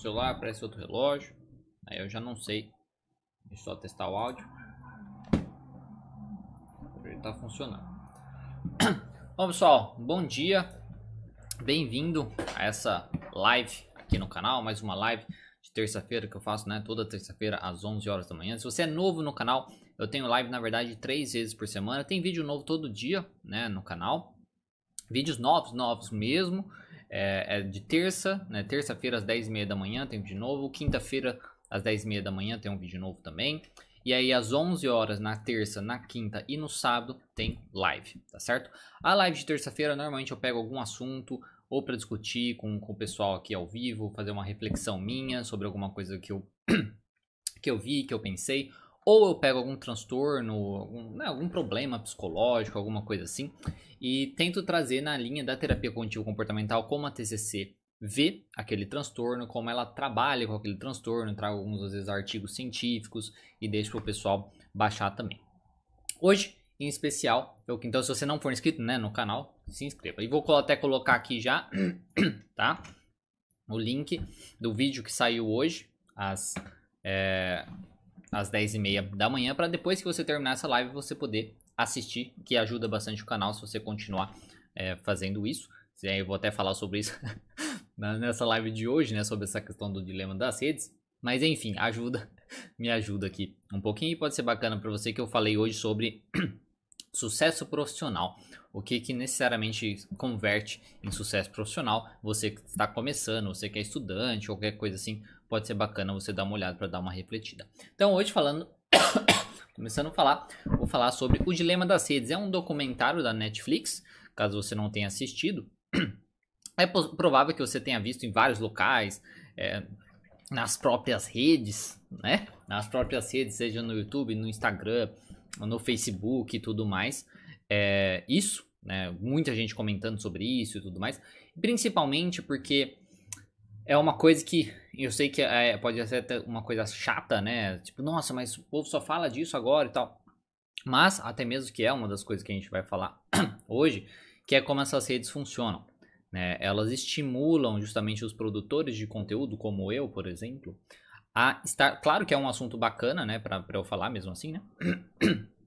celular, aparece outro relógio. Aí eu já não sei. Deixa só testar o áudio. Ele está funcionando. Bom pessoal, bom dia. Bem-vindo a essa live aqui no canal, mais uma live de terça-feira que eu faço, né? Toda terça-feira às 11 horas da manhã. Se você é novo no canal, eu tenho live na verdade três vezes por semana. Tem vídeo novo todo dia, né, no canal. Vídeos novos, novos mesmo é, é de terça, né? Terça-feira às 10h30 da manhã tem um vídeo novo. Quinta-feira às 10h30 da manhã tem um vídeo novo também. E aí às 11 horas na terça, na quinta e no sábado tem live, tá certo? A live de terça-feira normalmente eu pego algum assunto ou para discutir com, com o pessoal aqui ao vivo, fazer uma reflexão minha sobre alguma coisa que eu que eu vi, que eu pensei, ou eu pego algum transtorno, algum, né, algum problema psicológico, alguma coisa assim, e tento trazer na linha da terapia cognitivo-comportamental como a TCC vê aquele transtorno, como ela trabalha com aquele transtorno, trago alguns às vezes artigos científicos e deixo para o pessoal baixar também. Hoje, em especial, eu, então se você não for inscrito né, no canal, se inscreva. E vou até colocar aqui já, tá? O link do vídeo que saiu hoje, às é, eh, às 10h30 da manhã, para depois que você terminar essa live você poder assistir, que ajuda bastante o canal se você continuar é, fazendo isso. Eu vou até falar sobre isso nessa live de hoje, né? Sobre essa questão do dilema das redes. Mas enfim, ajuda, me ajuda aqui um pouquinho e pode ser bacana para você que eu falei hoje sobre sucesso profissional. O que, que necessariamente converte em sucesso profissional? Você que está começando, você que é estudante, qualquer coisa assim, pode ser bacana você dar uma olhada para dar uma refletida. Então hoje falando, começando a falar, vou falar sobre o Dilema das Redes. É um documentário da Netflix, caso você não tenha assistido. É provável que você tenha visto em vários locais, é, nas próprias redes, né? Nas próprias redes, seja no YouTube, no Instagram, no Facebook e tudo mais. É, isso, né? Muita gente comentando sobre isso e tudo mais. Principalmente porque é uma coisa que eu sei que é, pode ser até uma coisa chata, né? Tipo, nossa, mas o povo só fala disso agora e tal. Mas, até mesmo que é uma das coisas que a gente vai falar hoje, que é como essas redes funcionam. Né? Elas estimulam justamente os produtores de conteúdo, como eu, por exemplo, a estar. Claro que é um assunto bacana, né? Pra, pra eu falar mesmo assim, né?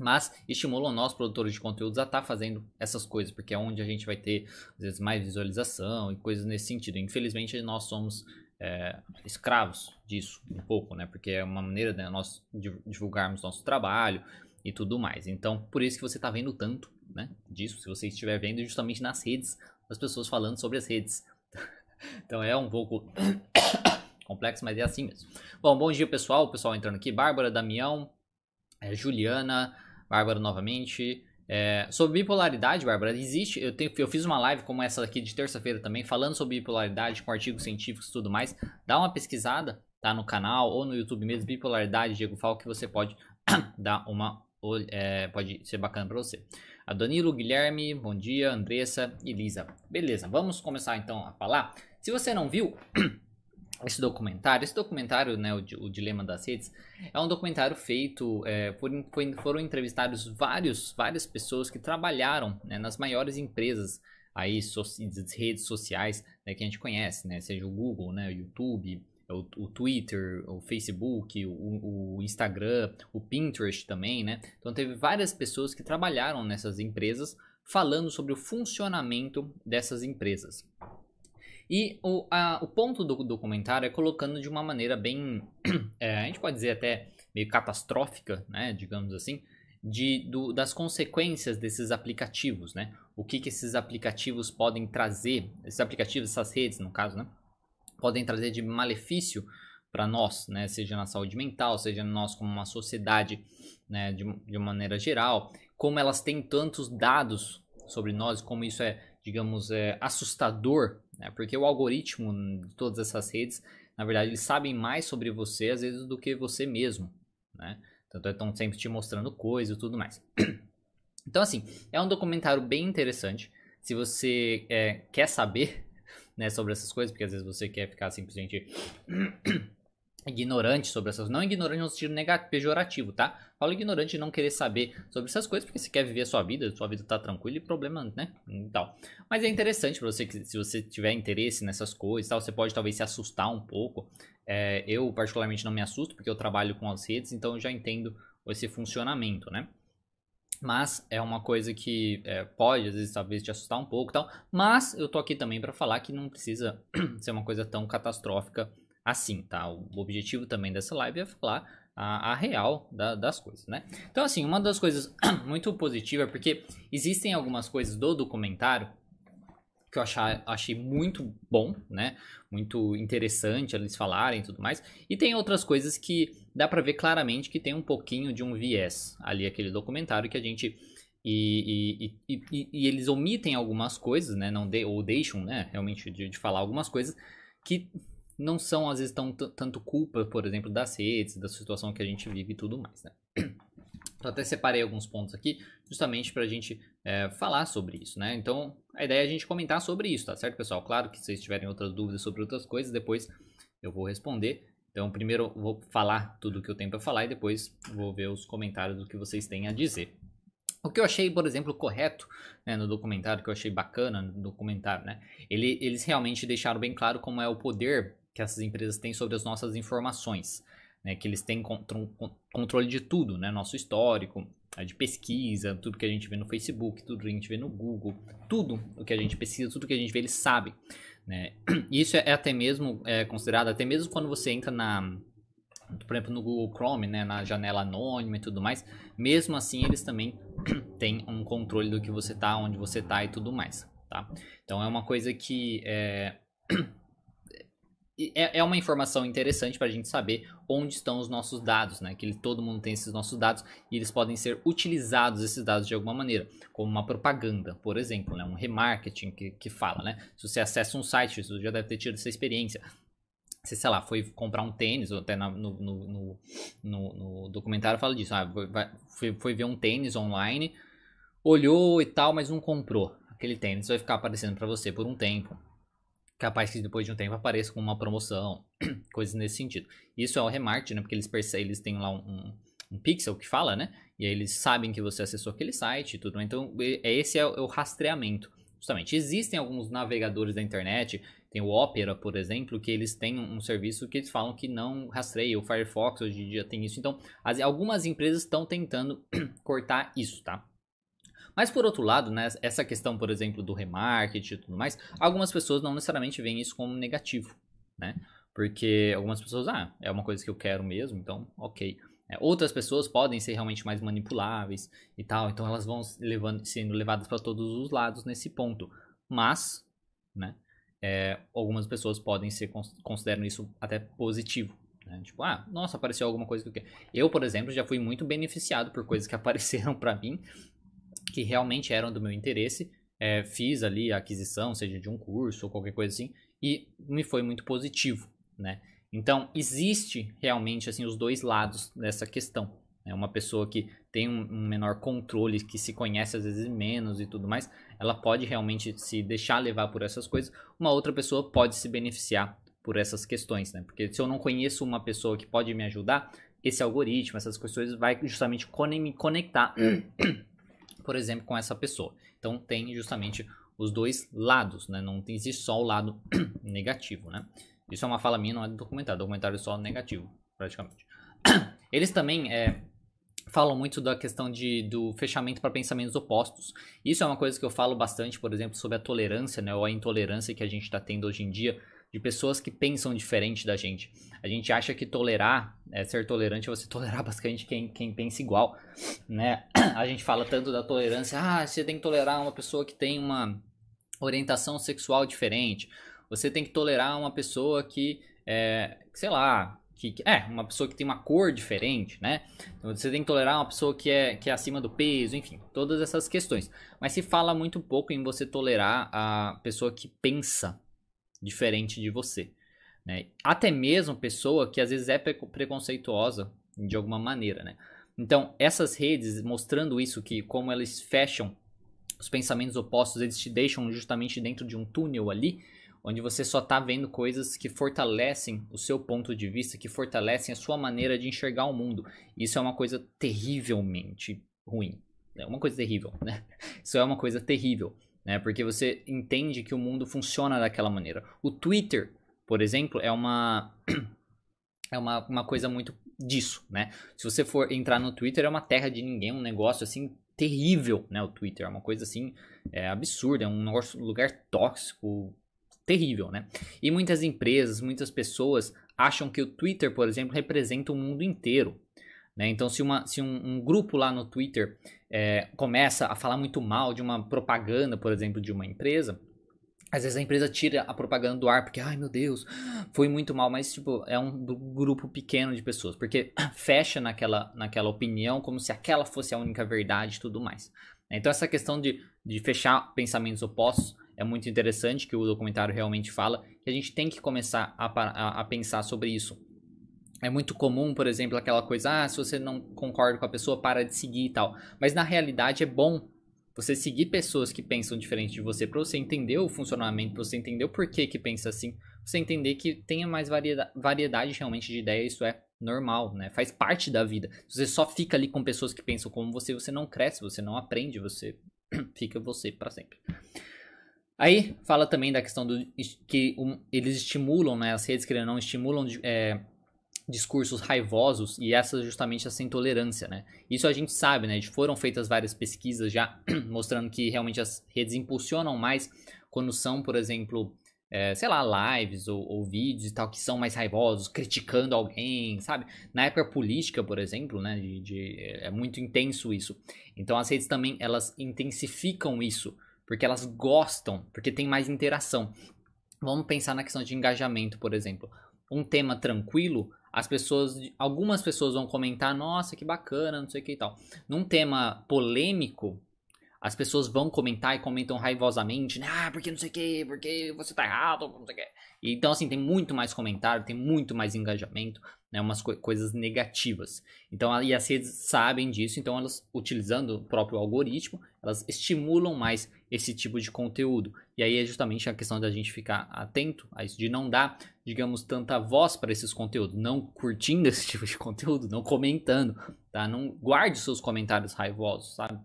mas estimulam nós, produtores de conteúdos, a estar tá fazendo essas coisas, porque é onde a gente vai ter, às vezes, mais visualização e coisas nesse sentido. Infelizmente, nós somos é, escravos disso, um pouco, né? Porque é uma maneira de né, nós divulgarmos nosso trabalho e tudo mais. Então, por isso que você está vendo tanto né, disso, se você estiver vendo justamente nas redes, as pessoas falando sobre as redes. então, é um pouco... complexo, mas é assim mesmo. Bom, bom dia pessoal, o pessoal entrando aqui, Bárbara, Damião, é, Juliana, Bárbara novamente. É, sobre bipolaridade, Bárbara, existe. Eu, tenho, eu fiz uma live como essa aqui de terça-feira também, falando sobre bipolaridade, com artigos científicos e tudo mais. Dá uma pesquisada, tá? No canal ou no YouTube mesmo, bipolaridade, Diego Falco, que você pode dar uma. É, pode ser bacana pra você. A Danilo, Guilherme, bom dia, Andressa e Lisa. Beleza, vamos começar então a falar. Se você não viu. esse documentário. Esse documentário, né, o, o Dilema das Redes, é um documentário feito é, por, foi, foram entrevistados vários, várias pessoas que trabalharam né, nas maiores empresas aí so, redes sociais né, que a gente conhece, né, seja o Google, né, o YouTube, é o, o Twitter, o Facebook, o, o, Instagram, o Pinterest também, né? Então teve várias pessoas que trabalharam nessas empresas falando sobre o funcionamento dessas empresas. E o, a, o ponto do documentário é colocando de uma maneira bem, é, a gente pode dizer até meio catastrófica, né, digamos assim, de, do, das consequências desses aplicativos, né? O que, que esses aplicativos podem trazer, esses aplicativos, essas redes, no caso, né? Podem trazer de malefício para nós, né? Seja na saúde mental, seja nós como uma sociedade, né? De, de maneira geral, como elas têm tantos dados sobre nós, como isso é digamos, é, assustador, né? porque o algoritmo de todas essas redes, na verdade, eles sabem mais sobre você, às vezes, do que você mesmo, né? Tanto é estão sempre te mostrando coisas e tudo mais. Então, assim, é um documentário bem interessante. Se você é, quer saber né, sobre essas coisas, porque às vezes você quer ficar simplesmente ignorante sobre essas não ignorante no sentido negativo, pejorativo, tá? Falo ignorante de não querer saber sobre essas coisas porque você quer viver a sua vida, sua vida tá tranquila e problema, né? E tal. Mas é interessante para você que se você tiver interesse nessas coisas, tal, você pode talvez se assustar um pouco. É, eu particularmente não me assusto porque eu trabalho com as redes, então eu já entendo esse funcionamento, né? Mas é uma coisa que é, pode, às vezes, talvez te assustar um pouco tal. Mas eu tô aqui também para falar que não precisa ser uma coisa tão catastrófica assim, tá? O objetivo também dessa live é falar a, a real da, das coisas, né? Então, assim, uma das coisas muito positiva, é porque existem algumas coisas do documentário que eu achar, achei muito bom, né? Muito interessante eles falarem e tudo mais. E tem outras coisas que dá para ver claramente que tem um pouquinho de um viés ali, aquele documentário que a gente. E, e, e, e eles omitem algumas coisas, né? Não de, ou deixam, né? Realmente de, de falar algumas coisas que não são às vezes tão tanto culpa, por exemplo, das redes, da situação que a gente vive e tudo mais, né? Então, até separei alguns pontos aqui, justamente para a gente é, falar sobre isso, né? Então, a ideia é a gente comentar sobre isso, tá certo, pessoal? Claro que se vocês tiverem outras dúvidas sobre outras coisas, depois eu vou responder. Então, primeiro vou falar tudo o que eu tenho para falar e depois vou ver os comentários do que vocês têm a dizer. O que eu achei, por exemplo, correto né, no documentário, que eu achei bacana no documentário, né? Ele, eles realmente deixaram bem claro como é o poder que essas empresas têm sobre as nossas informações, né? Que eles têm controle de tudo, né? Nosso histórico, é, de pesquisa, tudo que a gente vê no Facebook, tudo que a gente vê no Google, tudo o que a gente pesquisa, tudo que a gente vê, eles sabem. Né? Isso é até mesmo é, considerado, até mesmo quando você entra na, por exemplo, no Google Chrome, né, na janela anônima e tudo mais, mesmo assim eles também têm um controle do que você tá, onde você tá e tudo mais, tá? Então é uma coisa que é, é, é uma informação interessante para a gente saber onde estão os nossos dados, né? Que todo mundo tem esses nossos dados e eles podem ser utilizados, esses dados, de alguma maneira, como uma propaganda, por exemplo, né? um remarketing que, que fala, né? Se você acessa um site, você já deve ter tido essa experiência Se, sei lá, foi comprar um tênis, ou até no, no, no, no documentário fala disso, ah, foi, foi, ver um tênis online, olhou e tal, mas não comprou aquele tênis, vai ficar aparecendo para você por um tempo capaz que depois de um tempo apareça com uma promoção, coisas nesse sentido. Isso é o remarketing, né? Porque eles percebem, eles têm lá um, um, um, pixel que fala, né? E aí eles sabem que você acessou aquele site e tudo. Né? Então, é, esse é, é o, rastreamento. Justamente, existem alguns navegadores da internet, tem o Opera, por exemplo, que eles têm um, um serviço que eles falam que não rastreia. O Firefox hoje em dia tem isso. Então, as, algumas empresas estão tentando cortar isso, tá? Mas por outro lado, né, essa questão, por exemplo, do remarketing e tudo mais, algumas pessoas não necessariamente veem isso como negativo, né? Porque algumas pessoas, ah, é uma coisa que eu quero mesmo, então, ok. É, outras pessoas podem ser realmente mais manipuláveis e tal, então elas vão levando, sendo levadas para todos os lados nesse ponto. Mas, né, é, algumas pessoas podem ser consideram isso até positivo. Né? Tipo, ah, nossa, apareceu alguma coisa que eu quero. Eu, por exemplo, já fui muito beneficiado por coisas que apareceram para mim que realmente eram do meu interesse. É, fiz ali a aquisição, seja de um curso ou qualquer coisa assim, e me foi muito positivo, né? Então, existe realmente assim os dois lados dessa questão. Né? Uma pessoa que tem um, menor controle, que se conhece às vezes menos e tudo mais, ela pode realmente se deixar levar por essas coisas. Uma outra pessoa pode se beneficiar por essas questões, né? Porque se eu não conheço uma pessoa que pode me ajudar, esse algoritmo, essas questões vai justamente me conectar por exemplo, com essa pessoa. Então tem justamente os dois lados, né? Não existe só o lado negativo, né? Isso é uma fala minha, não é do documentário. Documentário é só negativo, praticamente. Eles também é, falam muito da questão de, do fechamento para pensamentos opostos. Isso é uma coisa que eu falo bastante, por exemplo, sobre a tolerância, né? Ou a intolerância que a gente está tendo hoje em dia de pessoas que pensam diferente da gente. A gente acha que tolerar, é, ser tolerante é você tolerar basicamente quem, quem pensa igual, né? A gente fala tanto da tolerância, ah, você tem que tolerar uma pessoa que tem uma orientação sexual diferente, você tem que tolerar uma pessoa que, é, sei lá, que, é uma pessoa que tem uma cor diferente, né? Então, você tem que tolerar uma pessoa que é que é acima do peso, enfim, todas essas questões. Mas se fala muito pouco em você tolerar a pessoa que pensa diferente de você. Né? Até mesmo pessoa que às vezes é preconceituosa de alguma maneira. Né? Então, essas redes mostrando isso, que como elas fecham os pensamentos opostos, eles te deixam justamente dentro de um túnel ali, onde você só está vendo coisas que fortalecem o seu ponto de vista, que fortalecem a sua maneira de enxergar o mundo. Isso é uma coisa terrivelmente ruim. É uma coisa terrível, né? Isso é uma coisa terrível né? Porque você entende que o mundo funciona daquela maneira. O Twitter, por exemplo, é uma é uma, uma coisa muito disso, né? Se você for entrar no Twitter, é uma terra de ninguém, um negócio assim terrível, né? O Twitter é uma coisa assim é, absurda, é um lugar tóxico, terrível, né? E muitas empresas, muitas pessoas acham que o Twitter, por exemplo, representa o mundo inteiro. Né? Então, se, uma, se um, um, grupo lá no Twitter é, começa a falar muito mal de uma propaganda, por exemplo, de uma empresa, às vezes a empresa tira a propaganda do ar porque, ai meu Deus, foi muito mal, mas tipo, é um grupo pequeno de pessoas, porque fecha naquela, naquela opinião como se aquela fosse a única verdade e tudo mais. Né? Então, essa questão de, de fechar pensamentos opostos é muito interessante, que o documentário realmente fala, que a gente tem que começar a, a, a pensar sobre isso. É muito comum, por exemplo, aquela coisa, ah, se você não concorda com a pessoa, para de seguir e tal. Mas na realidade é bom você seguir pessoas que pensam diferente de você, para você entender o funcionamento, para você entender o porquê que pensa assim, pra você entender que tenha mais variedade, variedade realmente de ideia, isso é normal, né? Faz parte da vida. Se você só fica ali com pessoas que pensam como você, você não cresce, você não aprende, você fica você para sempre. Aí fala também da questão do que um, eles estimulam, né? As redes que não estimulam é, discursos raivosos e essa justamente essa intolerância, né? Isso a gente sabe, né? Foram feitas várias pesquisas já mostrando que realmente as redes impulsionam mais quando são, por exemplo, é, sei lá, lives ou, ou, vídeos e tal, que são mais raivosos, criticando alguém, sabe? Na época política, por exemplo, né? De, de, eh, é muito intenso isso. Então as redes também, elas intensificam isso, porque elas gostam, porque tem mais interação. Vamos pensar na questão de engajamento, por exemplo. Um tema tranquilo as pessoas, algumas pessoas vão comentar, nossa, que bacana, não sei o que e tal. Num tema polêmico, as pessoas vão comentar e comentam raivosamente, né, ah, porque não sei o que, porque você tá errado, não sei o que. Então, assim, tem muito mais comentário, tem muito mais engajamento, né, umas co coisas negativas. Então, e as redes sabem disso, então elas, utilizando o próprio algoritmo, elas estimulam mais esse tipo de conteúdo. E aí é justamente a questão da gente ficar atento a isso, de não dar, digamos, tanta voz para esses conteúdos, não curtindo esse tipo de conteúdo, não comentando, tá? Não guarde seus comentários raivosos, sabe?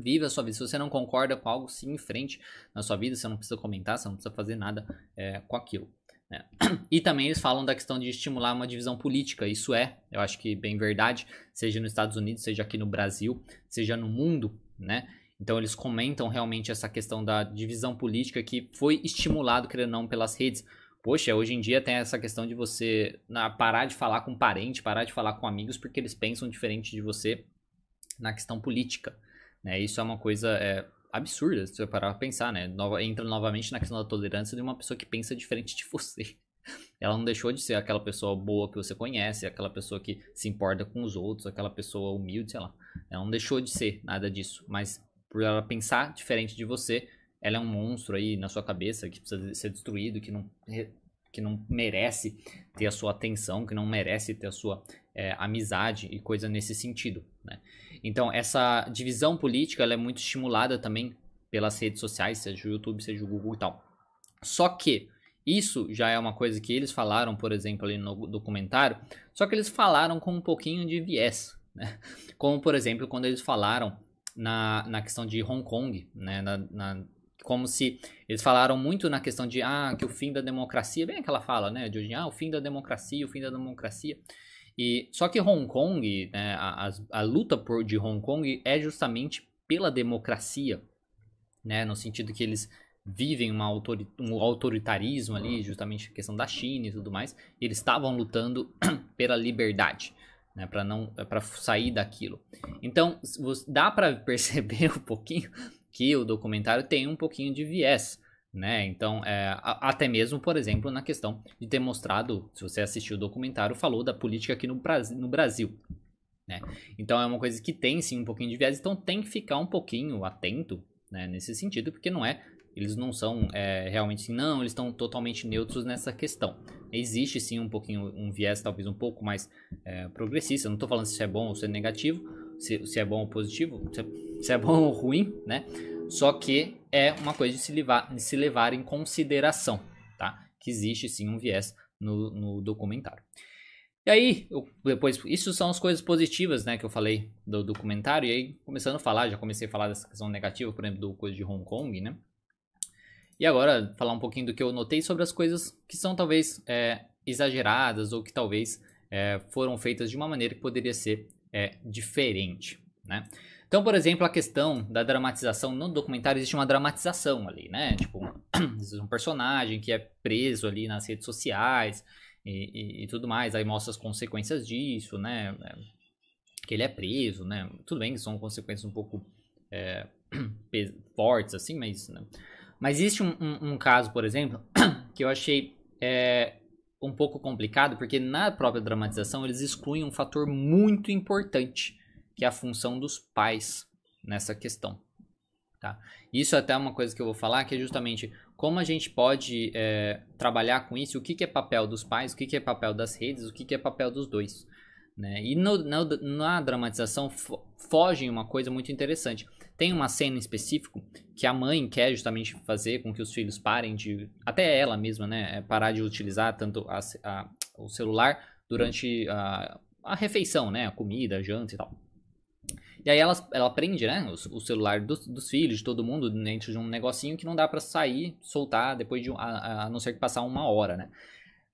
Viva a sua vida. Se você não concorda com algo, se em frente na sua vida. Você não precisa comentar, você não precisa fazer nada é, com aquilo. Né? E também eles falam da questão de estimular uma divisão política. Isso é, eu acho que bem verdade, seja nos Estados Unidos, seja aqui no Brasil, seja no mundo, né? Então eles comentam realmente essa questão da divisão política que foi estimulado, querendo ou não, pelas redes. Poxa, hoje em dia tem essa questão de você parar de falar com parente, parar de falar com amigos, porque eles pensam diferente de você na questão política. Né? Isso é uma coisa é, absurda, se você parar pra pensar, né? Nova, entra novamente na questão da tolerância de uma pessoa que pensa diferente de você. Ela não deixou de ser aquela pessoa boa que você conhece, aquela pessoa que se importa com os outros, aquela pessoa humilde, sei lá. Ela não deixou de ser nada disso, mas por ela pensar diferente de você, ela é um monstro aí na sua cabeça que precisa ser destruído, que não que não merece ter a sua atenção, que não merece ter a sua é, amizade e coisa nesse sentido. Né? Então, essa divisão política é muito estimulada também pelas redes sociais, seja o YouTube, seja o Google e tal. Só que isso já é uma coisa que eles falaram, por exemplo, ali no documentário, só que eles falaram com um pouquinho de viés. Né? Como, por exemplo, quando eles falaram na, na questão de Hong Kong, né? na, na como se eles falaram muito na questão de ah, que o fim da democracia, bem aquela fala, né, de hoje, ah, o fim da democracia, o fim da democracia. E só que Hong Kong, né, a, a, luta por, de Hong Kong é justamente pela democracia, né, no sentido que eles vivem uma autori, um autoritarismo ali, uhum. justamente a questão da China e tudo mais. E eles estavam lutando pela liberdade. Né, para não para sair daquilo. Então, dá para perceber um pouquinho que o documentário tem um pouquinho de viés, né? Então, é, a, até mesmo, por exemplo, na questão de ter mostrado, se você assistiu o documentário, falou da política aqui no, no Brasil, né? Então é uma coisa que tem sim um pouquinho de viés, então tem que ficar um pouquinho atento, né, nesse sentido, porque não é eles não são é, realmente assim, não, eles estão totalmente neutros nessa questão. Existe sim um pouquinho, um viés talvez um pouco mais é, progressista, não estou falando se isso é bom ou se é negativo, se, se é bom ou positivo, se é, se é bom ou ruim, né? Só que é uma coisa de se levar, de se levar em consideração, tá? Que existe sim um viés no, no documentário. E aí, eu, depois, isso são as coisas positivas, né, que eu falei do documentário. E aí, começando a falar, já comecei a falar dessa questão negativa, por exemplo, do coisa de Hong Kong, né? E agora, falar um pouquinho do que eu notei sobre as coisas que são talvez é, exageradas ou que talvez é, foram feitas de uma maneira que poderia ser é, diferente, né? Então, por exemplo, a questão da dramatização no documentário existe uma dramatização ali, né? Tipo, um personagem que é preso ali nas redes sociais e, e, e tudo mais, aí mostra as consequências disso, né? É, que ele é preso, né? Tudo bem que são consequências um pouco é, fortes, assim, mas. Né? Mas existe um, um, um, caso, por exemplo, que eu achei é, um pouco complicado, porque na própria dramatização eles excluem um fator muito importante que é a função dos pais nessa questão. Tá? Isso é até uma coisa que eu vou falar, que é justamente como a gente pode é, trabalhar com isso, o que, que, é papel dos pais, o que, que é papel das redes, o que, que é papel dos dois. Né? E no, no, na dramatização foge uma coisa muito interessante. Tem uma cena em específico que a mãe quer justamente fazer com que os filhos parem de. Até ela mesma, né? É, parar de utilizar tanto a, a, o celular durante a, a refeição, né? A comida, a janta e tal. E aí ela, ela prende, né, o, o celular dos, dos, filhos, de todo mundo, dentro de um negocinho que não dá para sair, soltar depois de, a, a não ser que passar uma hora, né.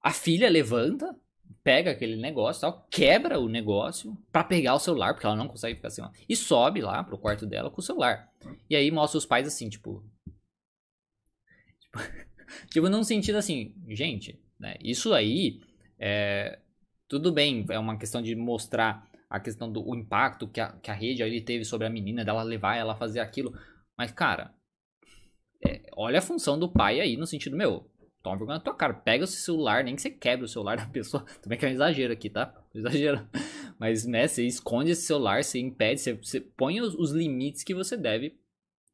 A filha levanta, pega aquele negócio, tal, quebra o negócio para pegar o celular, porque ela não consegue ficar assim, E sobe lá pro quarto dela com o celular. E aí mostra os pais assim, tipo, tipo, tipo num sentido assim, gente, né? Isso aí é tudo bem, é uma questão de mostrar a questão do o impacto que a, que a rede ali teve sobre a menina, dela levar ela a fazer aquilo. Mas, cara, é, olha a função do pai aí no sentido, meu, toma vergonha na tua cara, pega o seu celular, nem que você quebre o celular da pessoa. Também que é um exagero aqui, tá? Exagero. Mas, né, você esconde esse celular, você impede, você, você põe os, os, limites que você deve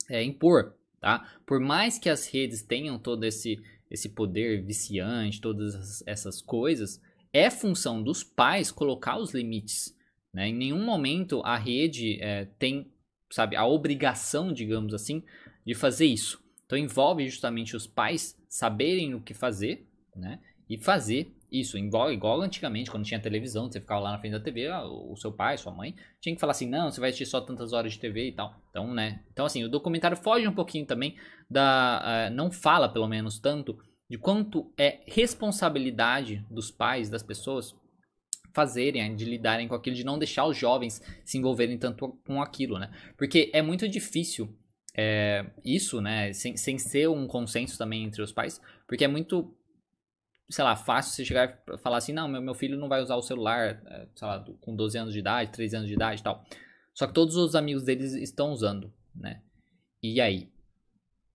é, impor, tá? Por mais que as redes tenham todo esse, esse poder viciante, todas essas coisas, é função dos pais colocar os limites né? Em nenhum momento a rede é, tem, sabe, a obrigação, digamos assim, de fazer isso. Então envolve justamente os pais saberem o que fazer, né? E fazer isso, igual, igual antigamente, quando tinha televisão, você ficava lá na frente da TV, ah, o seu pai, sua mãe, tinha que falar assim, não, você vai assistir só tantas horas de TV e tal. Então, né? Então, assim, o documentário foge um pouquinho também da. Uh, não fala, pelo menos, tanto de quanto é responsabilidade dos pais, das pessoas, fazerem, de lidarem com aquilo, de não deixar os jovens se envolverem tanto com aquilo, né? Porque é muito difícil é, isso, né? Sem, sem ser um consenso também entre os pais, porque é muito, sei lá, fácil você chegar e falar assim: não, meu, meu filho não vai usar o celular, é, sei lá, com 12 anos de idade, 13 anos de idade e tal. Só que todos os amigos deles estão usando, né? E aí?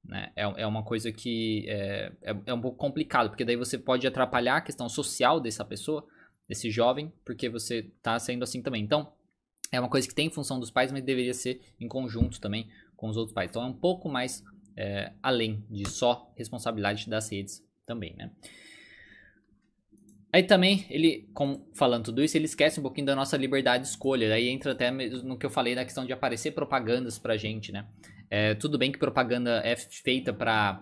Né? É, é uma coisa que é, é, é um pouco complicado, porque daí você pode atrapalhar a questão social dessa pessoa desse jovem, porque você está sendo assim também. Então, é uma coisa que tem função dos pais, mas deveria ser em conjunto também com os outros pais. Então, é um pouco mais é, além de só responsabilidade das redes também, né? Aí também, ele, com, falando tudo isso, ele esquece um pouquinho da nossa liberdade de escolha. aí entra até no que eu falei na questão de aparecer propagandas pra gente, né? É, tudo bem que propaganda é feita para